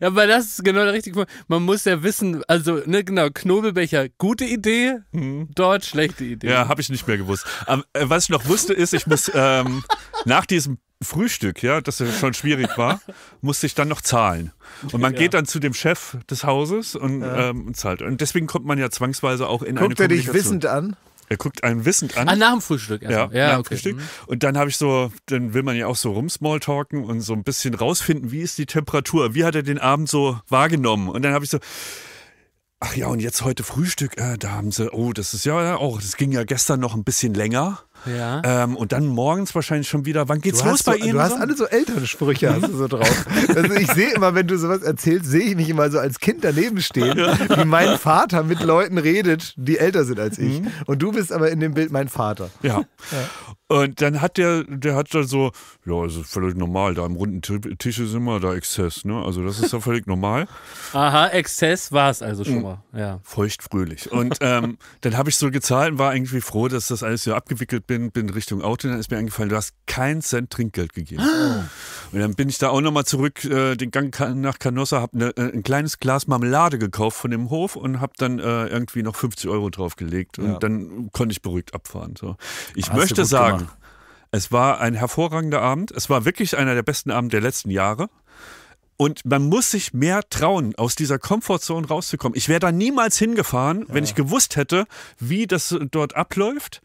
Ja, weil das ist genau der richtige Punkt. Man muss ja wissen, also, ne, genau, Knobelbecher, gute Idee, hm. dort schlechte Idee. Ja, habe ich nicht mehr gewusst. Aber, ähm, äh, was ich noch wusste, ist, ich muss ähm, nach diesem Frühstück, ja, das schon schwierig war, musste ich dann noch zahlen. Und man ja. geht dann zu dem Chef des Hauses und ja. ähm, zahlt. Und deswegen kommt man ja zwangsweise auch in Guckt eine Guckt er dich wissend an? Er guckt einen wissend an. Ah, nach dem Frühstück erstmal. Ja, ja, nach okay. Frühstück. Mhm. Und dann habe ich so, dann will man ja auch so rumsmalltalken und so ein bisschen rausfinden, wie ist die Temperatur, wie hat er den Abend so wahrgenommen. Und dann habe ich so, ach ja, und jetzt heute Frühstück, äh, da haben sie, oh, das ist ja auch, das ging ja gestern noch ein bisschen länger. Ja. Ähm, und dann morgens wahrscheinlich schon wieder, wann geht's du los bei so, Ihnen? Du hast alle so Elternsprüche hast du so drauf. Also ich sehe immer, wenn du sowas erzählst, sehe ich mich immer so als Kind daneben stehen, wie mein Vater mit Leuten redet, die älter sind als ich. Mhm. Und du bist aber in dem Bild mein Vater. Ja. ja. Und dann hat der, der hat dann so, ja, das also ist völlig normal, da am runden Tisch ist immer da Exzess, ne? Also das ist ja völlig normal. Aha, Exzess war es also schon mhm. mal, ja. Feuchtfröhlich. Und ähm, dann habe ich so gezahlt und war irgendwie froh, dass das alles so abgewickelt bin, bin Richtung Auto, dann ist mir eingefallen, du hast keinen Cent Trinkgeld gegeben. Oh. Und dann bin ich da auch nochmal zurück, äh, den Gang nach Canossa, habe ne, äh, ein kleines Glas Marmelade gekauft von dem Hof und habe dann äh, irgendwie noch 50 Euro draufgelegt. Und ja. dann konnte ich beruhigt abfahren. So. Ich hast möchte sagen, gemacht. es war ein hervorragender Abend. Es war wirklich einer der besten Abende der letzten Jahre. Und man muss sich mehr trauen, aus dieser Komfortzone rauszukommen. Ich wäre da niemals hingefahren, ja. wenn ich gewusst hätte, wie das dort abläuft.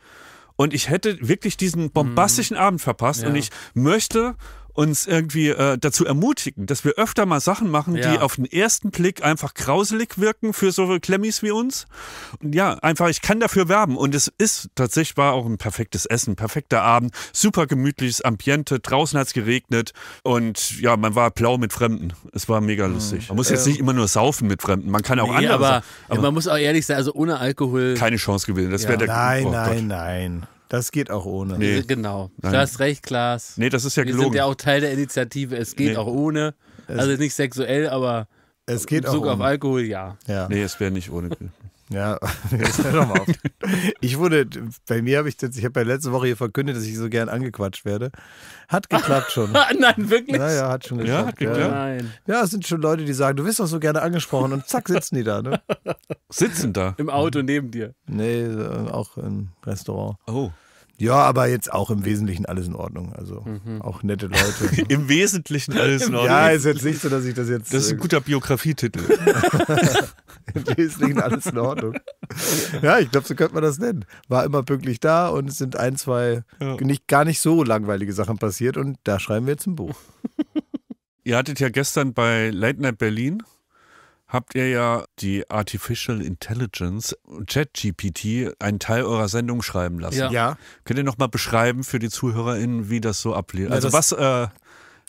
Und ich hätte wirklich diesen bombastischen mhm. Abend verpasst. Ja. Und ich möchte uns irgendwie äh, dazu ermutigen, dass wir öfter mal Sachen machen, ja. die auf den ersten Blick einfach grauselig wirken für so Klemmis wie uns. Und ja, einfach, ich kann dafür werben. Und es ist tatsächlich war auch ein perfektes Essen, perfekter Abend, super gemütliches Ambiente, draußen hat es geregnet und ja, man war blau mit Fremden. Es war mega lustig. Hm. Man muss jetzt ähm. nicht immer nur saufen mit Fremden, man kann auch nee, andere. Aber, aber, man muss auch ehrlich sein, also ohne Alkohol. Keine Chance gewesen. Das ja. wäre der Nein, oh nein, nein. Das geht auch ohne. Nee. Äh, genau. Du hast recht, Klaas. Nee, das ist ja gelogen. Wir sind ja auch Teil der Initiative. Es geht nee. auch ohne. Also nicht sexuell, aber es geht Bezug auch ohne. auf Alkohol, ja. ja. Nee, es wäre nicht ohne. Ja, jetzt hör doch mal auf. ich wurde, bei mir habe ich jetzt, ich habe ja letzte Woche hier verkündet, dass ich so gern angequatscht werde. Hat geklappt schon. Nein, wirklich? Naja, hat schon geklappt. Ja, hat geklappt. Ja. Nein. ja, es sind schon Leute, die sagen, du wirst doch so gerne angesprochen und zack, sitzen die da. Ne? Sitzen da? Im Auto neben dir? Nee, äh, auch im Restaurant. Oh. Ja, aber jetzt auch im Wesentlichen alles in Ordnung. Also mhm. auch nette Leute. Im Wesentlichen alles in Ordnung. Ja, ist jetzt nicht so, dass ich das jetzt. Das ist ein äh, guter Biografietitel. Im Wesentlichen alles in Ordnung. Ja, ich glaube, so könnte man das nennen. War immer pünktlich da und es sind ein, zwei ja. nicht, gar nicht so langweilige Sachen passiert und da schreiben wir jetzt ein Buch. Ihr hattet ja gestern bei Late Night Berlin habt ihr ja die Artificial Intelligence, ChatGPT, einen Teil eurer Sendung schreiben lassen. Ja. ja. Könnt ihr nochmal beschreiben für die ZuhörerInnen, wie das so abläuft? Also, ja, was. Äh,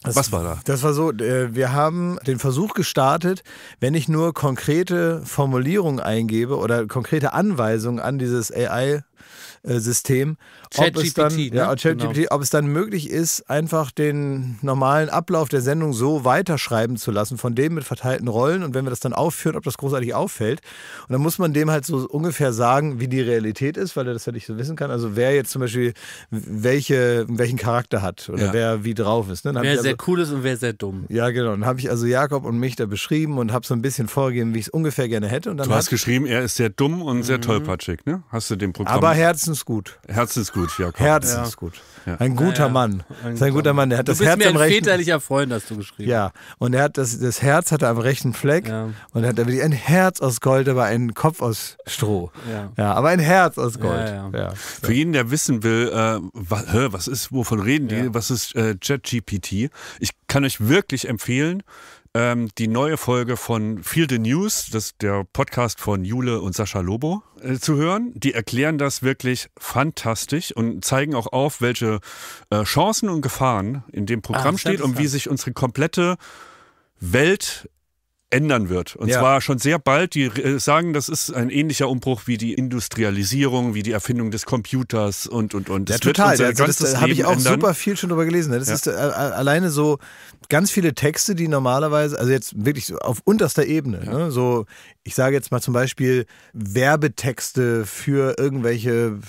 das, was war da? Das war so, äh, wir haben den Versuch gestartet, wenn ich nur konkrete Formulierungen eingebe oder konkrete Anweisungen an dieses AI äh, System. ChatGPT. ne? ja, genau. ob es dann möglich ist, einfach den normalen Ablauf der Sendung so weiterschreiben zu lassen, von dem mit verteilten Rollen und wenn wir das dann aufführen, ob das großartig auffällt. Und dann muss man dem halt so ungefähr sagen, wie die Realität ist, weil er das ja nicht so wissen kann. Also wer jetzt zum Beispiel welche, welchen Charakter hat oder ja. wer wie drauf ist. Ne? Wer also, sehr cool ist und wer sehr dumm. Ja, genau. Dann habe ich also Jakob und mich da beschrieben und habe so ein bisschen vorgegeben, wie ich es ungefähr gerne hätte. du hast geschrieben, er ist sehr dumm und mhm. sehr tollpatschig, ne? Hast du dem Programm aber herzensgut. Herzensgut, ja. Herzensgut. Ja. Ein guter ja, ja. Mann. Ein ein guter Mann. Der hat du das bist Herz mir ein rechten. väterlicher Freund, hast du geschrieben. Ja. Und er hat das, das Herz hat er am rechten Fleck. Und er hat wirklich ein Herz aus Gold, aber einen Kopf aus Stroh. Ja. aber ein Herz aus Gold. Für jeden, der wissen will, äh, was, hä, was, ist, wovon reden die, was ist ChatGPT? Äh, ich kann euch wirklich empfehlen, ähm, die neue Folge von Feel the News, das der Podcast von Jule und Sascha Lobo, äh, zu hören. Die erklären das wirklich fantastisch und zeigen auch auf, welche äh, Chancen und Gefahren in dem Programm ah, steht und wie sich unsere komplette Welt ändern wird. Und ja. zwar schon sehr bald. Die äh, sagen, das ist ein ähnlicher Umbruch wie die Industrialisierung, wie die Erfindung des Computers und, und, und. Das ja, total. Also das, das äh, habe ich auch ändern. super viel schon darüber gelesen. Das ja. ist äh, alleine so ganz viele Texte, die normalerweise, also jetzt wirklich auf unterster Ebene, ja. ne? so ich sage jetzt mal zum Beispiel Werbetexte für irgendwelche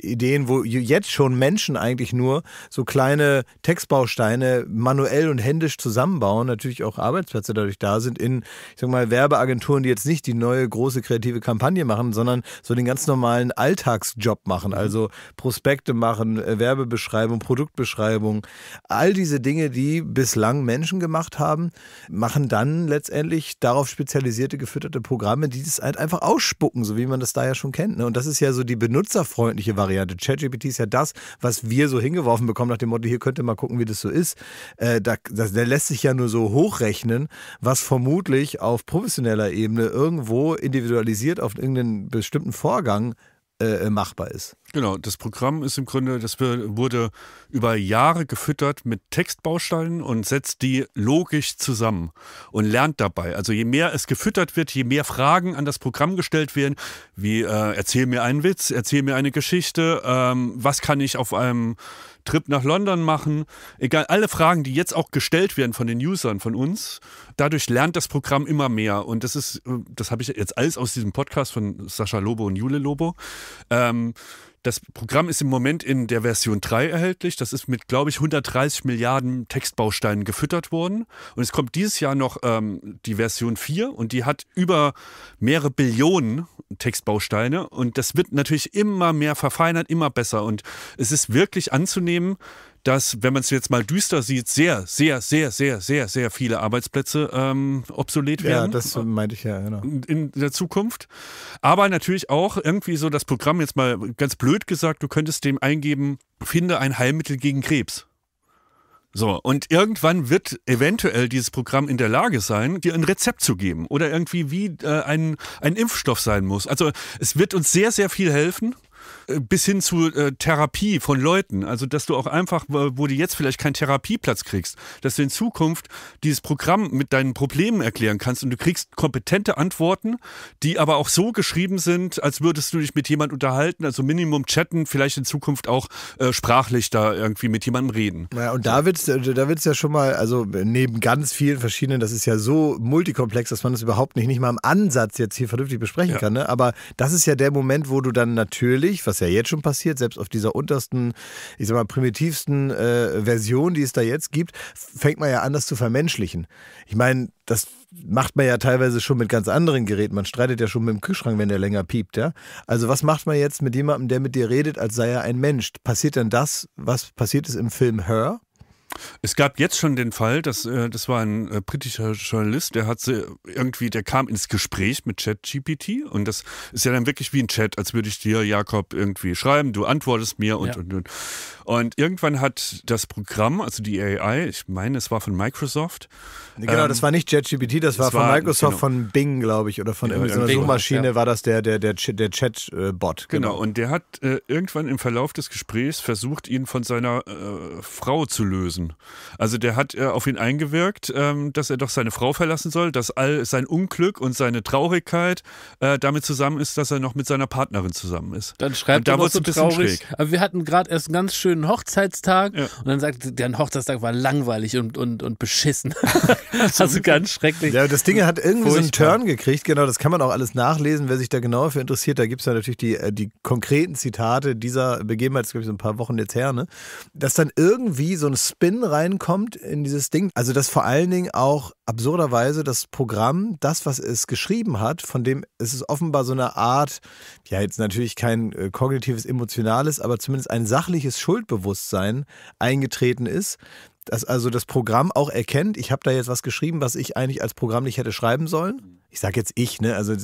Ideen, wo jetzt schon Menschen eigentlich nur so kleine Textbausteine manuell und händisch zusammenbauen, natürlich auch Arbeitsplätze dadurch da sind in, ich sag mal, Werbeagenturen, die jetzt nicht die neue große kreative Kampagne machen, sondern so den ganz normalen Alltagsjob machen, mhm. also Prospekte machen, äh, Werbebeschreibung, Produktbeschreibung, all diese Dinge, die bislang jungen Menschen gemacht haben, machen dann letztendlich darauf spezialisierte gefütterte Programme, die das halt einfach ausspucken, so wie man das da ja schon kennt. Ne? Und das ist ja so die benutzerfreundliche Variante. ChatGPT ist ja das, was wir so hingeworfen bekommen nach dem Motto, hier könnt ihr mal gucken, wie das so ist. Äh, da, das, der lässt sich ja nur so hochrechnen, was vermutlich auf professioneller Ebene irgendwo individualisiert auf irgendeinen bestimmten Vorgang äh, machbar ist. Genau, das Programm ist im Grunde, das wurde über Jahre gefüttert mit Textbausteinen und setzt die logisch zusammen und lernt dabei. Also je mehr es gefüttert wird, je mehr Fragen an das Programm gestellt werden, wie äh, erzähl mir einen Witz, erzähl mir eine Geschichte, ähm, was kann ich auf einem Trip nach London machen. Egal, alle Fragen, die jetzt auch gestellt werden von den Usern, von uns, dadurch lernt das Programm immer mehr. Und das ist, äh, das habe ich jetzt alles aus diesem Podcast von Sascha Lobo und Jule Lobo. Ähm, das Programm ist im Moment in der Version 3 erhältlich. Das ist mit, glaube ich, 130 Milliarden Textbausteinen gefüttert worden. Und es kommt dieses Jahr noch ähm, die Version 4 und die hat über mehrere Billionen Textbausteine. Und das wird natürlich immer mehr verfeinert, immer besser. Und es ist wirklich anzunehmen, dass, wenn man es jetzt mal düster sieht, sehr, sehr, sehr, sehr, sehr, sehr viele Arbeitsplätze ähm, obsolet werden. Ja, das meinte ich ja, genau. In der Zukunft. Aber natürlich auch irgendwie so das Programm, jetzt mal ganz blöd gesagt, du könntest dem eingeben, finde ein Heilmittel gegen Krebs. So, und irgendwann wird eventuell dieses Programm in der Lage sein, dir ein Rezept zu geben oder irgendwie wie äh, ein, ein Impfstoff sein muss. Also es wird uns sehr, sehr viel helfen. Äh, bis hin zu äh, Therapie von Leuten. Also, dass du auch einfach, wo du jetzt vielleicht keinen Therapieplatz kriegst, dass du in Zukunft dieses Programm mit deinen Problemen erklären kannst und du kriegst kompetente Antworten, die aber auch so geschrieben sind, als würdest du dich mit jemand unterhalten, also Minimum chatten, vielleicht in Zukunft auch äh, sprachlich da irgendwie mit jemandem reden. Ja, und da wird es äh, da wird's ja schon mal, also neben ganz vielen verschiedenen, das ist ja so multikomplex, dass man das überhaupt nicht, nicht mal im Ansatz jetzt hier vernünftig besprechen ja. kann. Ne? Aber das ist ja der Moment, wo du dann natürlich, was das ja jetzt schon passiert, selbst auf dieser untersten, ich sag mal, primitivsten äh, Version, die es da jetzt gibt, fängt man ja an, das zu vermenschlichen. Ich meine, das macht man ja teilweise schon mit ganz anderen Geräten. Man streitet ja schon mit dem Kühlschrank, wenn der länger piept, ja. Also was macht man jetzt mit jemandem, der mit dir redet, als sei er ein Mensch? Passiert denn das, was passiert ist im Film Her? Es gab jetzt schon den Fall, dass äh, das war ein äh, britischer Journalist, der hat äh, irgendwie, der kam ins Gespräch mit ChatGPT und das ist ja dann wirklich wie ein Chat, als würde ich dir Jakob irgendwie schreiben, du antwortest mir und ja. und und. Und irgendwann hat das Programm, also die AI, ich meine, es war von Microsoft. Genau, ähm, das war nicht ChatGPT, das war von Microsoft, genau. von Bing, glaube ich, oder von ja, genau, irgendeiner Bing, Suchmaschine ja. war das der der der, der Chat-Bot. Genau. genau. und der hat äh, irgendwann im Verlauf des Gesprächs versucht, ihn von seiner äh, Frau zu lösen Menschen. Also der hat äh, auf ihn eingewirkt, ähm, dass er doch seine Frau verlassen soll, dass all sein Unglück und seine Traurigkeit äh, damit zusammen ist, dass er noch mit seiner Partnerin zusammen ist. Dann schreibt er da so ein bisschen traurig. Schräg. Aber wir hatten gerade erst einen ganz schönen Hochzeitstag ja. und dann sagt er, der Hochzeitstag war langweilig und, und, und beschissen. also ganz schrecklich. Ja, das Ding hat irgendwo so einen Turn gekriegt, genau, das kann man auch alles nachlesen, wer sich da genauer für interessiert. Da gibt es ja natürlich die, äh, die konkreten Zitate dieser Begebenheit, das ist glaube ich so ein paar Wochen jetzt her, ne? dass dann irgendwie so ein Spin Sinn reinkommt in dieses Ding. Also, dass vor allen Dingen auch absurderweise das Programm, das, was es geschrieben hat, von dem ist es offenbar so eine Art, ja, jetzt natürlich kein äh, kognitives, emotionales, aber zumindest ein sachliches Schuldbewusstsein eingetreten ist, dass also das Programm auch erkennt, ich habe da jetzt was geschrieben, was ich eigentlich als Programm nicht hätte schreiben sollen. Ich sage jetzt ich, ne? Also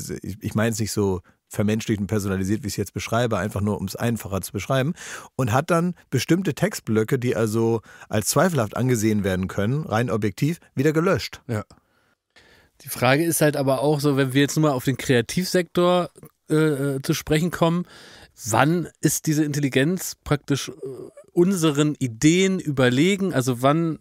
ich meine es nicht so vermenschlicht und personalisiert, wie ich es jetzt beschreibe, einfach nur um es einfacher zu beschreiben, und hat dann bestimmte Textblöcke, die also als zweifelhaft angesehen werden können, rein objektiv, wieder gelöscht. Ja. Die Frage ist halt aber auch so, wenn wir jetzt nur mal auf den Kreativsektor äh, äh zu sprechen kommen, wann ist diese Intelligenz praktisch äh, unseren Ideen überlegen? Also wann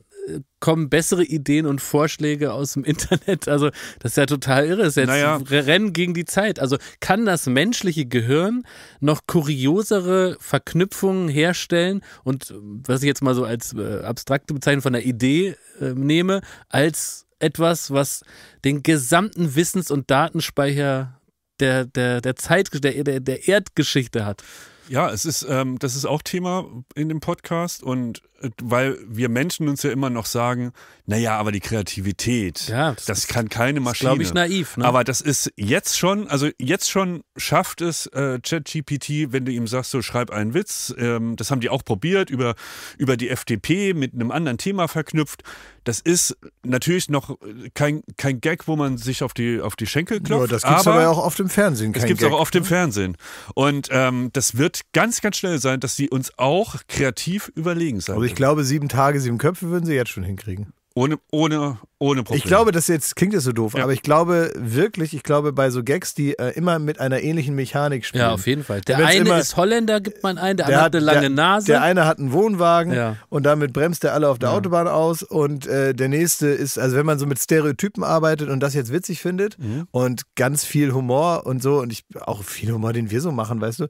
kommen bessere Ideen und Vorschläge aus dem Internet. Also das ist ja total irre. Das ist jetzt naja. Rennen gegen die Zeit. Also kann das menschliche Gehirn noch kuriosere Verknüpfungen herstellen und äh, was ich jetzt mal so als äh, abstrakte Bezeichnung von der Idee äh, nehme, als etwas, was den gesamten Wissens- und Datenspeicher der, der, der Zeit, der, der Erdgeschichte hat. Ja, es ist, ähm, das ist auch Thema in dem Podcast und äh, weil wir Menschen uns ja immer noch sagen, naja, aber die Kreativität, ja, das, das kann keine Maschine. Glaube ich naiv. Ne? Aber das ist jetzt schon, also jetzt schon schafft es äh, ChatGPT, wenn du ihm sagst, so schreib einen Witz. Ähm, das haben die auch probiert über über die FDP mit einem anderen Thema verknüpft. Das ist natürlich noch äh, kein, kein Gag, wo man sich auf die, auf die Schenkel klopft. Ja, das gibt es aber, aber, auch auf dem Fernsehen. Das gibt es auch auf dem ne? Fernsehen. Und ähm, das wird ganz, ganz schnell sein, dass sie uns auch kreativ überlegen sein. Aber also ich glaube, sieben Tage, sieben Köpfe würden sie jetzt schon hinkriegen. Ohne, ohne, ohne Probleme. Ich glaube, das jetzt klingt jetzt so doof, ja. aber ich glaube wirklich, ich glaube bei so Gags, die äh, immer mit einer ähnlichen Mechanik spielen. Ja, auf jeden Fall. Der eine immer, ist Holländer, gibt man einen, der, der andere hat eine lange der, Nase. Der eine hat einen Wohnwagen ja. und damit bremst er alle auf der ja. Autobahn aus und äh, der nächste ist, also wenn man so mit Stereotypen arbeitet und das jetzt witzig findet mhm. und ganz viel Humor und so und ich auch viel Humor, den wir so machen, weißt du,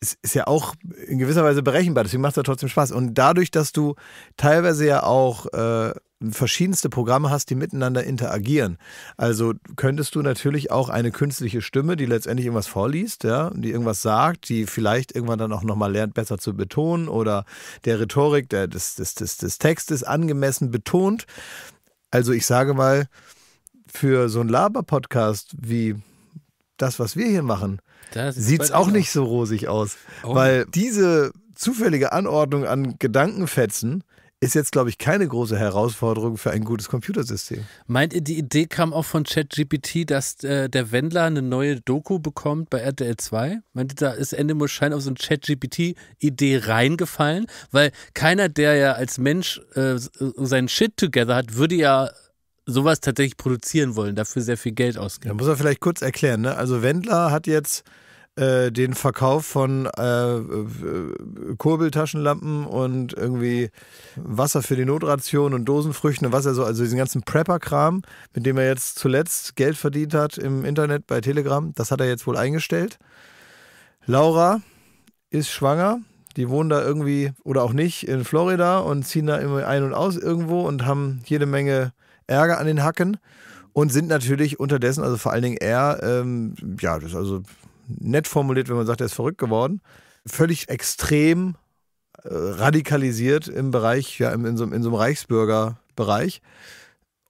ist, ist ja auch in gewisser Weise berechenbar, deswegen macht es ja trotzdem Spaß. Und dadurch, dass du teilweise ja auch äh, verschiedenste Programme hast, die miteinander interagieren. Also könntest du natürlich auch eine künstliche Stimme, die letztendlich irgendwas vorliest, ja, die irgendwas sagt, die vielleicht irgendwann dann auch nochmal lernt, besser zu betonen oder der Rhetorik der, des, des, des, des Textes angemessen betont. Also ich sage mal, für so einen Laber-Podcast wie das, was wir hier machen, sieht es auch nicht so rosig aus. Oh. Weil diese zufällige Anordnung an Gedankenfetzen ist jetzt, glaube ich, keine große Herausforderung für ein gutes Computersystem. Meint ihr, die Idee kam auch von ChatGPT, dass äh, der Wendler eine neue Doku bekommt bei RTL 2? Meint ihr, da ist Ende Schein auf so eine ChatGPT-Idee reingefallen? Weil keiner, der ja als Mensch äh, äh seinen Shit together hat, würde ja sowas tatsächlich produzieren wollen, dafür sehr viel Geld ausgeben. Da muss man vielleicht kurz erklären. Ne? Also Wendler hat jetzt äh, den Verkauf von äh, äh, Kurbeltaschenlampen und irgendwie Wasser für die Notration und Dosenfrüchten und was er so, also diesen ganzen Prepper-Kram, mit dem er jetzt zuletzt Geld verdient hat im Internet bei Telegram, das hat er jetzt wohl eingestellt. Laura ist schwanger, die wohnen da irgendwie oder auch nicht in Florida und ziehen da immer ein und aus irgendwo und haben jede Menge Ärger an den Hacken und sind natürlich unterdessen, also vor allen Dingen er, ähm, ja, das ist also nett formuliert, wenn man sagt, er ist verrückt geworden, völlig extrem äh, radikalisiert im Bereich, ja, in, in, so, in so einem Reichsbürgerbereich.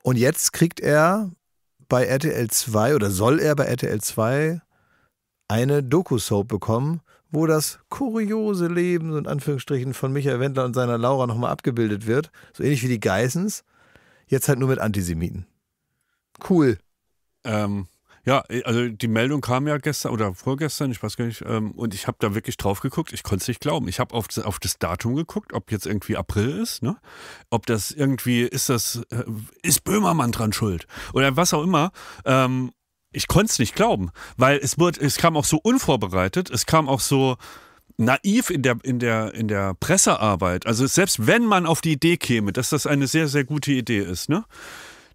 Und jetzt kriegt er bei RTL 2 oder soll er bei RTL 2 eine Doku-Soap bekommen, wo das kuriose Leben, so in Anführungsstrichen, von Michael Wendler und seiner Laura nochmal abgebildet wird. So ähnlich wie die Geissens. Jetzt halt nur mit Antisemiten. Cool. Ähm, ja, äh, also die Meldung kam ja gestern oder vorgestern, ich weiß gar nicht, ähm, und ich habe da wirklich drauf geguckt, ich konnte es nicht glauben. Ich habe auf, auf, das Datum geguckt, ob jetzt irgendwie April ist, ne? Ob das irgendwie, ist das, äh, ist Böhmermann dran schuld? Oder was auch immer. Ähm, ich konnte es nicht glauben, weil es wurde, es kam auch so unvorbereitet, es kam auch so naiv in der, in der, in der Pressearbeit. Also selbst wenn man auf die Idee käme, dass das eine sehr, sehr gute Idee ist, ne?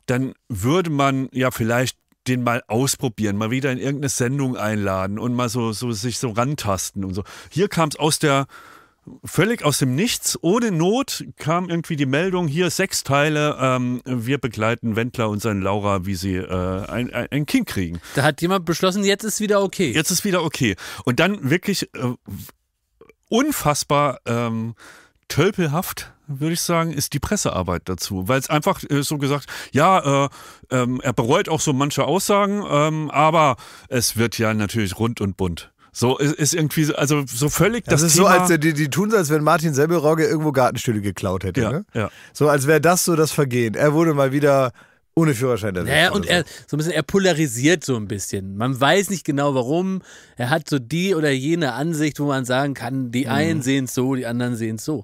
Dann würde man ja vielleicht den mal ausprobieren, mal wieder in irgendeine Sendung einladen und mal so, so sich so rantasten und so. Hier kam es aus der völlig aus dem Nichts, ohne Not kam irgendwie die Meldung, hier sechs Teile, ähm, wir begleiten Wendler und seine Laura, wie sie äh, ein, ein, ein, Kind kriegen. Da hat jemand beschlossen, jetzt ist wieder okay. Jetzt ist wieder okay. Und dann wirklich äh, unfassbar ähm, tölpelhaft würde ich sagen, ist die Pressearbeit dazu. Weil es einfach äh, so gesagt, ja, äh, ähm, er bereut auch so manche Aussagen, ähm, aber es wird ja natürlich rund und bunt. So ist, ist irgendwie, also so völlig das. Das ist Thema so, als die, die tun so, als wenn Martin Semmelrogge irgendwo Gartenstühle geklaut hätte. Ja, ne? ja. So, als wäre das so das Vergehen. Er wurde mal wieder ohne Führerschein erwischt. Naja, und er so ein bisschen, er polarisiert so ein bisschen. Man weiß nicht genau warum. Er hat so die oder jene Ansicht, wo man sagen kann, die mhm. einen mhm. sehen es so, die anderen sehen es so.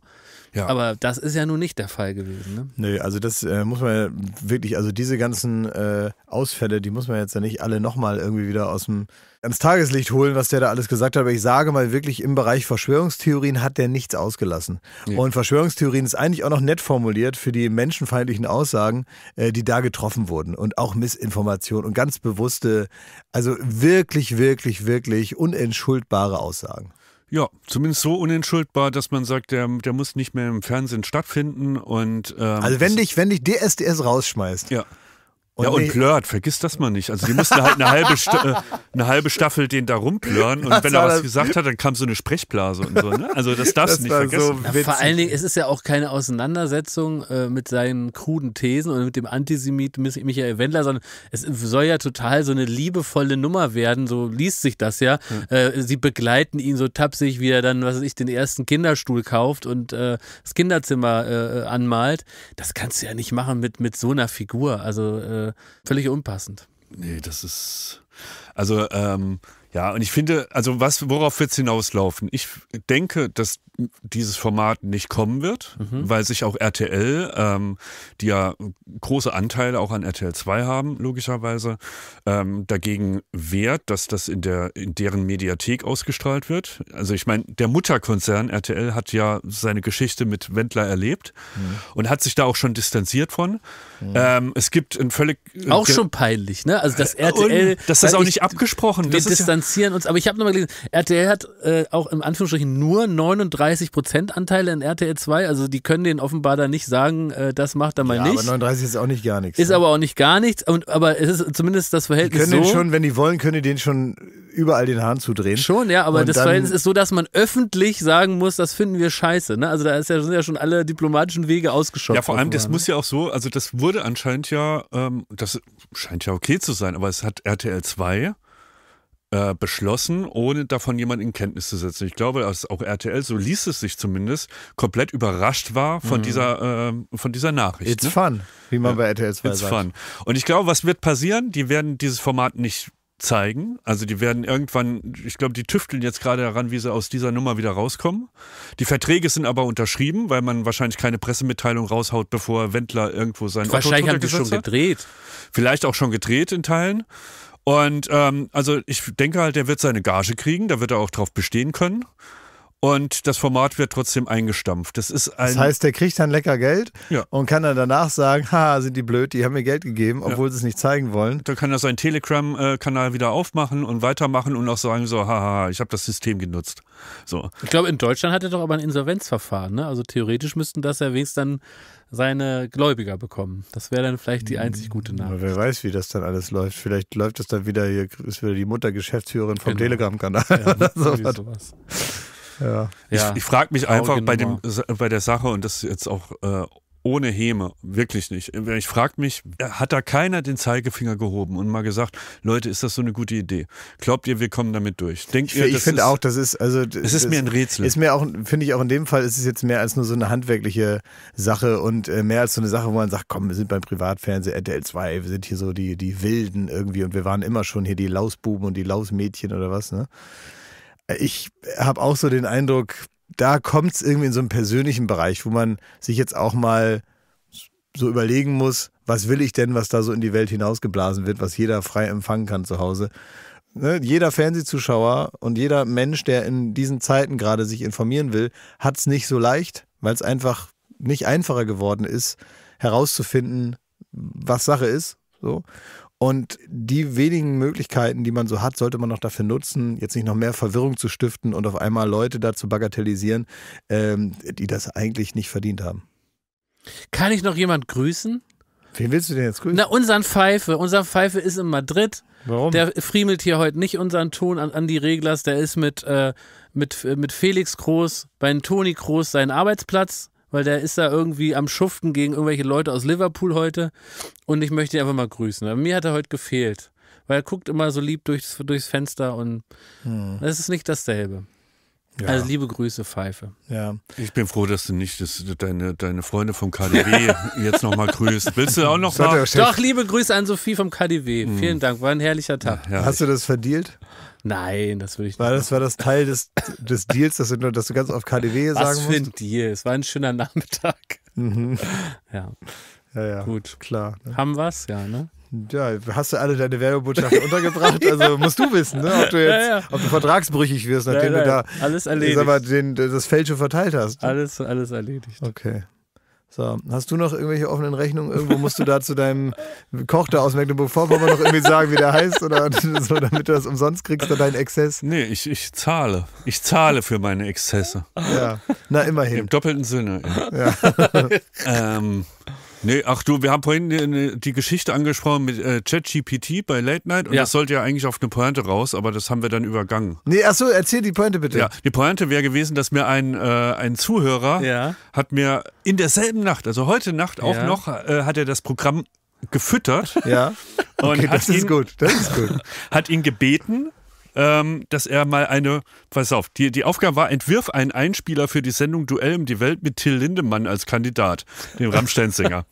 Ja. Aber das ist ja nun nicht der Fall gewesen. Ne? Nö, also das äh, muss man ja wirklich, also diese ganzen äh, Ausfälle, die muss man jetzt ja nicht alle nochmal irgendwie wieder aus dem ans Tageslicht holen, was der da alles gesagt hat. Aber ich sage mal wirklich, im Bereich Verschwörungstheorien hat der nichts ausgelassen. Ja. Und Verschwörungstheorien ist eigentlich auch noch nett formuliert für die menschenfeindlichen Aussagen, äh, die da getroffen wurden. Und auch Missinformation und ganz bewusste, also wirklich, wirklich, wirklich unentschuldbare Aussagen. Ja, zumindest so unentschuldbar, dass man sagt, der, der muss nicht mehr im Fernsehen stattfinden und ähm, Also wenn dich, wenn dich DSDS rausschmeißt. Ja. Und ja, und plört, vergiss das mal nicht. Also die mussten halt eine halbe, Sta äh, eine halbe Staffel den da rumplören und das wenn er was gesagt hat, dann kam so eine Sprechblase und so. Ne? Also das darfst du nicht vergessen. So ja, vor allen Dingen, es ist ja auch keine Auseinandersetzung äh, mit seinen kruden Thesen und mit dem Antisemit Michael Wendler, sondern es soll ja total so eine liebevolle Nummer werden, so liest sich das ja. Mhm. Äh, sie begleiten ihn so tapsig, wie er dann, was weiß ich, den ersten Kinderstuhl kauft und äh, das Kinderzimmer äh, anmalt. Das kannst du ja nicht machen mit, mit so einer Figur. Also äh, äh, völlig unpassend. Nee, das ist. Also, ähm, ja, und ich finde, also was, worauf wird es hinauslaufen? Ich denke, dass dieses Format nicht kommen wird, mhm. weil sich auch RTL, ähm, die ja große Anteile auch an RTL 2 haben, logischerweise, ähm, dagegen wehrt, dass das in, der, in deren Mediathek ausgestrahlt wird. Also ich meine, der Mutterkonzern RTL hat ja seine Geschichte mit Wendler erlebt mhm. und hat sich da auch schon distanziert von. Mhm. Ähm, es gibt ein völlig... Äh, auch schon peinlich, ne? Also das RTL... das ist auch nicht abgesprochen. das ist ja, finanzieren uns. Aber ich habe nochmal gelesen, RTL hat äh, auch im Anführungsstrichen nur 39 Anteile in RTL 2. Also die können denen offenbar da nicht sagen, äh, das macht er mal ja, nicht. Aber 39 ist auch nicht gar nichts. Ist ne? aber auch nicht gar nichts. Und, aber es ist zumindest das Verhältnis. Die können so, den schon, wenn die wollen, können die den schon überall den Hahn zudrehen. Schon, ja, aber und das Verhältnis ist so, dass man öffentlich sagen muss, das finden wir scheiße. Ne? Also da ja, sind ja schon alle diplomatischen Wege ausgeschöpft. Ja, vor allem, das ne? muss ja auch so, also das wurde anscheinend ja, ähm, das scheint ja okay zu sein, aber es hat RTL 2 äh, beschlossen, ohne davon jemanden in Kenntnis zu setzen. Ich glaube, dass auch RTL, so ließ es sich zumindest, komplett überrascht war von, mhm. dieser, äh, von dieser Nachricht. It's ne? fun, wie man ja, bei RTL 2 it's sagt. Fun. Und ich glaube, was wird passieren? Die werden dieses Format nicht zeigen. Also die werden irgendwann, ich glaube, die tüfteln jetzt gerade daran, wie sie aus dieser Nummer wieder rauskommen. Die Verträge sind aber unterschrieben, weil man wahrscheinlich keine Pressemitteilung raushaut, bevor Wendler irgendwo sein Wahrscheinlich haben die schon hat. gedreht. Vielleicht auch schon gedreht in Teilen. Und ähm, also ich denke halt, der wird seine Gage kriegen, da wird er auch drauf bestehen können und das Format wird trotzdem eingestampft. Das ist ein. Das heißt, der kriegt dann lecker Geld ja. und kann dann danach sagen, ha, sind die blöd, die haben mir Geld gegeben, obwohl ja. sie es nicht zeigen wollen. Dann kann er seinen Telegram-Kanal wieder aufmachen und weitermachen und auch sagen so, haha, ich habe das System genutzt. So. Ich glaube, in Deutschland hat er doch aber ein Insolvenzverfahren. Ne? Also theoretisch müssten das ja wenigstens dann seine Gläubiger bekommen. Das wäre dann vielleicht die einzig gute Nachricht. Aber wer weiß, wie das dann alles läuft. Vielleicht läuft das dann wieder hier, ist wieder die Mutter Geschäftsführerin vom genau. Telegram-Kanal. Ja, Ja. Ich, ich frage mich einfach bei, dem, bei der Sache und das jetzt auch äh, ohne Häme, wirklich nicht. Ich frage mich, äh, hat da keiner den Zeigefinger gehoben und mal gesagt, Leute, ist das so eine gute Idee? Glaubt ihr, wir kommen damit durch? Denkt ich, ich finde auch, das ist also das es ist, ist mir ein Rätsel. Ist mir auch, finde ich auch in dem Fall ist es jetzt mehr als nur so eine handwerkliche Sache und äh, mehr als so eine Sache, wo man sagt, komm, wir sind beim Privatfernsehen RTL 2, wir sind hier so die die Wilden irgendwie und wir waren immer schon hier die Lausbuben und die Lausmädchen oder was, ne? ich habe auch so den Eindruck, da kommt es irgendwie in so einen persönlichen Bereich, wo man sich jetzt auch mal so überlegen muss, was will ich denn, was da so in die Welt hinausgeblasen wird, was jeder frei empfangen kann zu Hause. Ne? Jeder Fernsehzuschauer und jeder Mensch, der in diesen Zeiten gerade sich informieren will, hat es nicht so leicht, weil es einfach nicht einfacher geworden ist, herauszufinden, was Sache ist. So. Und die wenigen Möglichkeiten, die man so hat, sollte man noch dafür nutzen, jetzt nicht noch mehr Verwirrung zu stiften und auf einmal Leute da zu bagatellisieren, ähm, die das eigentlich nicht verdient haben. Kann ich noch jemand grüßen? Wen willst du denn jetzt grüßen? Na, unseren Pfeife. Unser Pfeife ist in Madrid. Warum? Der friemelt hier heute nicht unseren Ton an, an die Reglers. Der ist mit, äh, mit, mit Felix Groß bei Toni Groß seinen Arbeitsplatz weil der ist da irgendwie am Schuften gegen irgendwelche Leute aus Liverpool heute und ich möchte ihn einfach mal grüßen. Aber mir hat er heute gefehlt, weil er guckt immer so lieb durchs, durchs Fenster und hm. es hm. ist nicht dasselbe. Ja. Also liebe Grüße, Pfeife. Ja. Ich bin froh, dass du nicht dass du deine, deine Freunde vom KDW jetzt nochmal grüßt. Willst du auch noch mal? Doch, liebe Grüße an Sophie vom KDW. Mhm. Vielen Dank, war ein herrlicher Tag. Ja, Hast du das verdielt? Nein, das würde ich nicht. War das, war das Teil des, des Deals, dass du, dass du ganz auf KDW Was sagen musst? Was für ein Deal. Es war ein schöner Nachmittag. Mhm. Ja. Ja, ja. Gut. Klar. Ne? Haben es, ja, ne? Ja, hast du alle deine Werbebotschaften untergebracht? Also musst du wissen, ne? ob du jetzt ja, ja. Ob du vertragsbrüchig wirst, nachdem du da alles erledigt. Mal, den, das Feld schon verteilt hast. Alles, alles erledigt. Okay. So, hast du noch irgendwelche offenen Rechnungen? Irgendwo musst du da zu deinem Koch da ausmerken, bevor wir noch irgendwie sagen, wie der heißt oder so, damit du das umsonst kriegst, da deinen Exzess? Nee, ich, ich zahle. Ich zahle für meine Exzesse. Ja, na immerhin. Im doppelten Sinne. Ja. ähm, Nee, ach du, wir haben vorhin äh, ne, die Geschichte angesprochen mit äh, ChatGPT bei Late Night und ja. das sollte ja eigentlich auf eine Pointe raus, aber das haben wir dann übergangen. Nee, ach so, erzähl die Pointe bitte. Ja, die Pointe wäre gewesen, dass mir ein, äh, ein Zuhörer ja. hat mir in derselben Nacht, also heute Nacht auch ja. noch, äh, hat er das Programm gefüttert. Ja. Okay, das ihn, ist gut. Das ist gut. Hat ihn gebeten, ähm, dass er mal eine, pass auf, die, die Aufgabe war, entwirf einen Einspieler für die Sendung Duell um die Welt mit Till Lindemann als Kandidat, dem Rammstein-Sänger.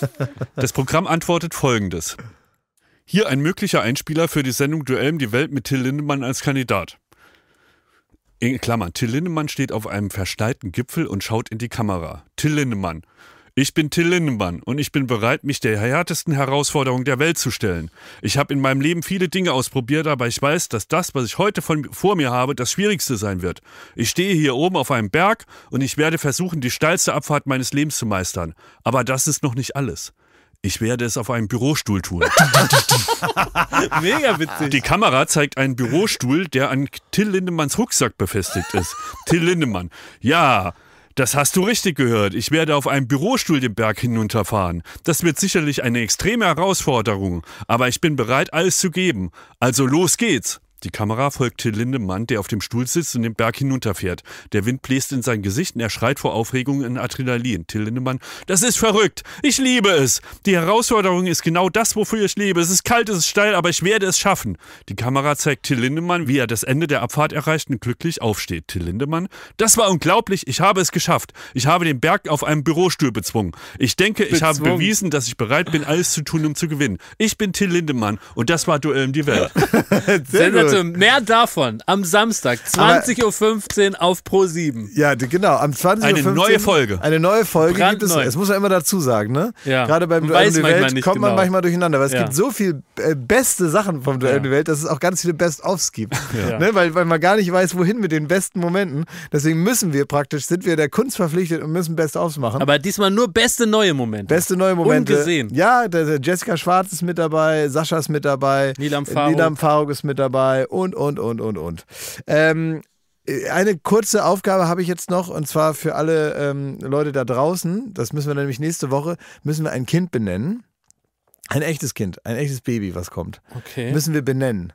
das Programm antwortet folgendes. Hier ein möglicher Einspieler für die Sendung Duell um die Welt mit Till Lindemann als Kandidat. In Klammern, Till Lindemann steht auf einem verschneiten Gipfel und schaut in die Kamera. Till Lindemann. Ich bin Till Lindemann und ich bin bereit, mich der härtesten Herausforderung der Welt zu stellen. Ich habe in meinem Leben viele Dinge ausprobiert, aber ich weiß, dass das, was ich heute von, vor mir habe, das Schwierigste sein wird. Ich stehe hier oben auf einem Berg und ich werde versuchen, die steilste Abfahrt meines Lebens zu meistern. Aber das ist noch nicht alles. Ich werde es auf einem Bürostuhl tun. Mega witzig. Die Kamera zeigt einen Bürostuhl, der an Till Lindemanns Rucksack befestigt ist. Till Lindemann. Ja, das hast du richtig gehört. Ich werde auf einem Bürostuhl den Berg hinunterfahren. Das wird sicherlich eine extreme Herausforderung, aber ich bin bereit, alles zu geben. Also los geht's. Die Kamera folgt Till Lindemann, der auf dem Stuhl sitzt und den Berg hinunterfährt. Der Wind bläst in sein Gesicht und er schreit vor Aufregung in Adrenalin. Till Lindemann, das ist verrückt. Ich liebe es. Die Herausforderung ist genau das, wofür ich lebe. Es ist kalt, es ist steil, aber ich werde es schaffen. Die Kamera zeigt Till Lindemann, wie er das Ende der Abfahrt erreicht und glücklich aufsteht. Till Lindemann, das war unglaublich. Ich habe es geschafft. Ich habe den Berg auf einem Bürostuhl bezwungen. Ich denke, ich bezwungen. habe bewiesen, dass ich bereit bin, alles zu tun, um zu gewinnen. Ich bin Till Lindemann und das war Duell um die Welt. Leute, mehr davon am Samstag, 20.15 Uhr auf Pro 7. Ja, genau, am 20.15 Uhr. Eine neue Folge. Eine neue Folge Brandneu. gibt es. Es muss man immer dazu sagen, ne? Ja. Gerade beim man Duell die Welt kommt man genau. manchmal durcheinander, weil es ja. gibt so viele äh, beste Sachen vom Duell ja. die Welt, dass es auch ganz viele Best-Offs gibt. Ja. Ne? Weil, weil man gar nicht weiß, wohin mit den besten Momenten. Deswegen müssen wir praktisch, sind wir der Kunst verpflichtet und müssen Best-Offs machen. Aber diesmal nur beste neue Momente. Beste neue Momente. Ungesehen. Ja, der, der Jessica Schwarz ist mit dabei, Sascha ist mit dabei, Nilam Faruk, Nilam Faruk ist mit dabei dabei und, und, und, und, und. Ähm, eine kurze Aufgabe habe ich jetzt noch und zwar für alle ähm, Leute da draußen. Das müssen wir nämlich nächste Woche, müssen wir ein Kind benennen. Ein echtes Kind, ein echtes Baby, was kommt. Okay. Müssen wir benennen.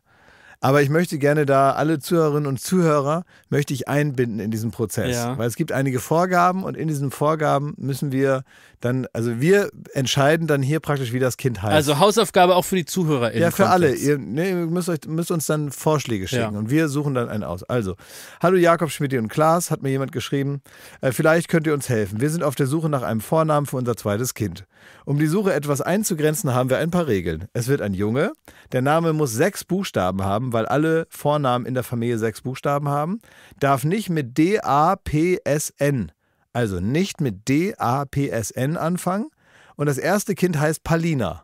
Aber ich möchte gerne da alle Zuhörerinnen und Zuhörer möchte ich einbinden in diesen Prozess, ja. weil es gibt einige Vorgaben und in diesen Vorgaben müssen wir dann, also wir entscheiden dann hier praktisch, wie das Kind heißt. Also Hausaufgabe auch für die ZuhörerInnen. Ja, für alle. Ihr, nee, ihr müsst, euch, müsst uns dann Vorschläge schicken ja. und wir suchen dann einen aus. Also, hallo Jakob, Schmidt und Klaas, hat mir jemand geschrieben. Äh, vielleicht könnt ihr uns helfen. Wir sind auf der Suche nach einem Vornamen für unser zweites Kind. Um die Suche etwas einzugrenzen, haben wir ein paar Regeln. Es wird ein Junge. Der Name muss sechs Buchstaben haben, weil alle Vornamen in der Familie sechs Buchstaben haben. Darf nicht mit D, A, P, S, N also nicht mit D-A-P-S-N anfangen. Und das erste Kind heißt Palina.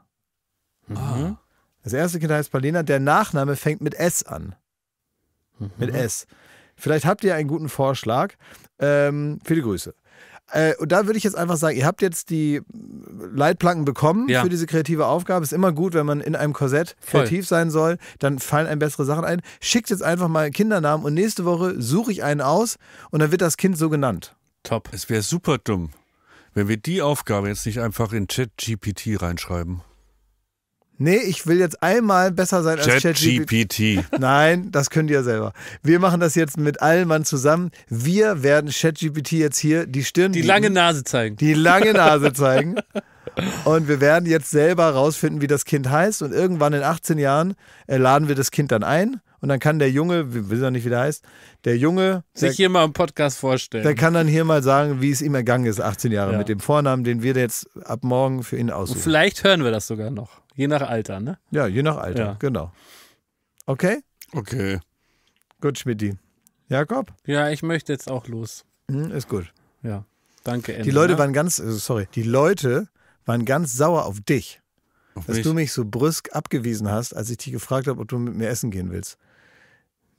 Mhm. Das erste Kind heißt Palina. Der Nachname fängt mit S an. Mhm. Mit S. Vielleicht habt ihr einen guten Vorschlag. Ähm, viele Grüße. Äh, und da würde ich jetzt einfach sagen, ihr habt jetzt die Leitplanken bekommen ja. für diese kreative Aufgabe. Ist immer gut, wenn man in einem Korsett Voll. kreativ sein soll, dann fallen einem bessere Sachen ein. Schickt jetzt einfach mal Kindernamen und nächste Woche suche ich einen aus und dann wird das Kind so genannt. Top. Es wäre super dumm, wenn wir die Aufgabe jetzt nicht einfach in ChatGPT reinschreiben. Nee, ich will jetzt einmal besser sein als ChatGPT. Nein, das könnt ihr selber. Wir machen das jetzt mit allen Mann zusammen. Wir werden ChatGPT jetzt hier die Stirn. Die lieben, lange Nase zeigen. Die lange Nase zeigen. Und wir werden jetzt selber rausfinden, wie das Kind heißt. Und irgendwann in 18 Jahren äh, laden wir das Kind dann ein und dann kann der Junge, wir wissen ja nicht, wie der heißt, der Junge. Sich der, hier mal im Podcast vorstellen. Der kann dann hier mal sagen, wie es ihm ergangen ist, 18 Jahre, ja. mit dem Vornamen, den wir jetzt ab morgen für ihn aussuchen. Und vielleicht hören wir das sogar noch. Je nach Alter, ne? Ja, je nach Alter, ja. genau. Okay? Okay. Gut, Schmidti. Jakob? Ja, ich möchte jetzt auch los. Hm, ist gut. Ja. Danke, Ende, Die Leute ne? waren ganz, äh, sorry, die Leute waren ganz sauer auf dich dass mich? du mich so brüsk abgewiesen hast, als ich dich gefragt habe, ob du mit mir essen gehen willst.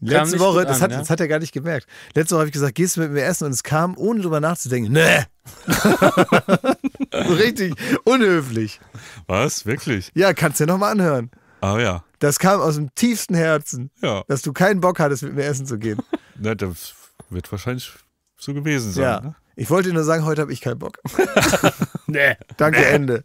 Letzte Woche, das, an, hat, ja? das hat er gar nicht gemerkt. Letzte Woche habe ich gesagt, gehst du mit mir essen? Und es kam, ohne drüber nachzudenken, nee. richtig unhöflich. Was? Wirklich? Ja, kannst du dir nochmal anhören. Ah ja. Das kam aus dem tiefsten Herzen, ja. dass du keinen Bock hattest, mit mir essen zu gehen. Na, das wird wahrscheinlich so gewesen sein. Ja. Ne? Ich wollte nur sagen, heute habe ich keinen Bock. nee. Danke, Ende.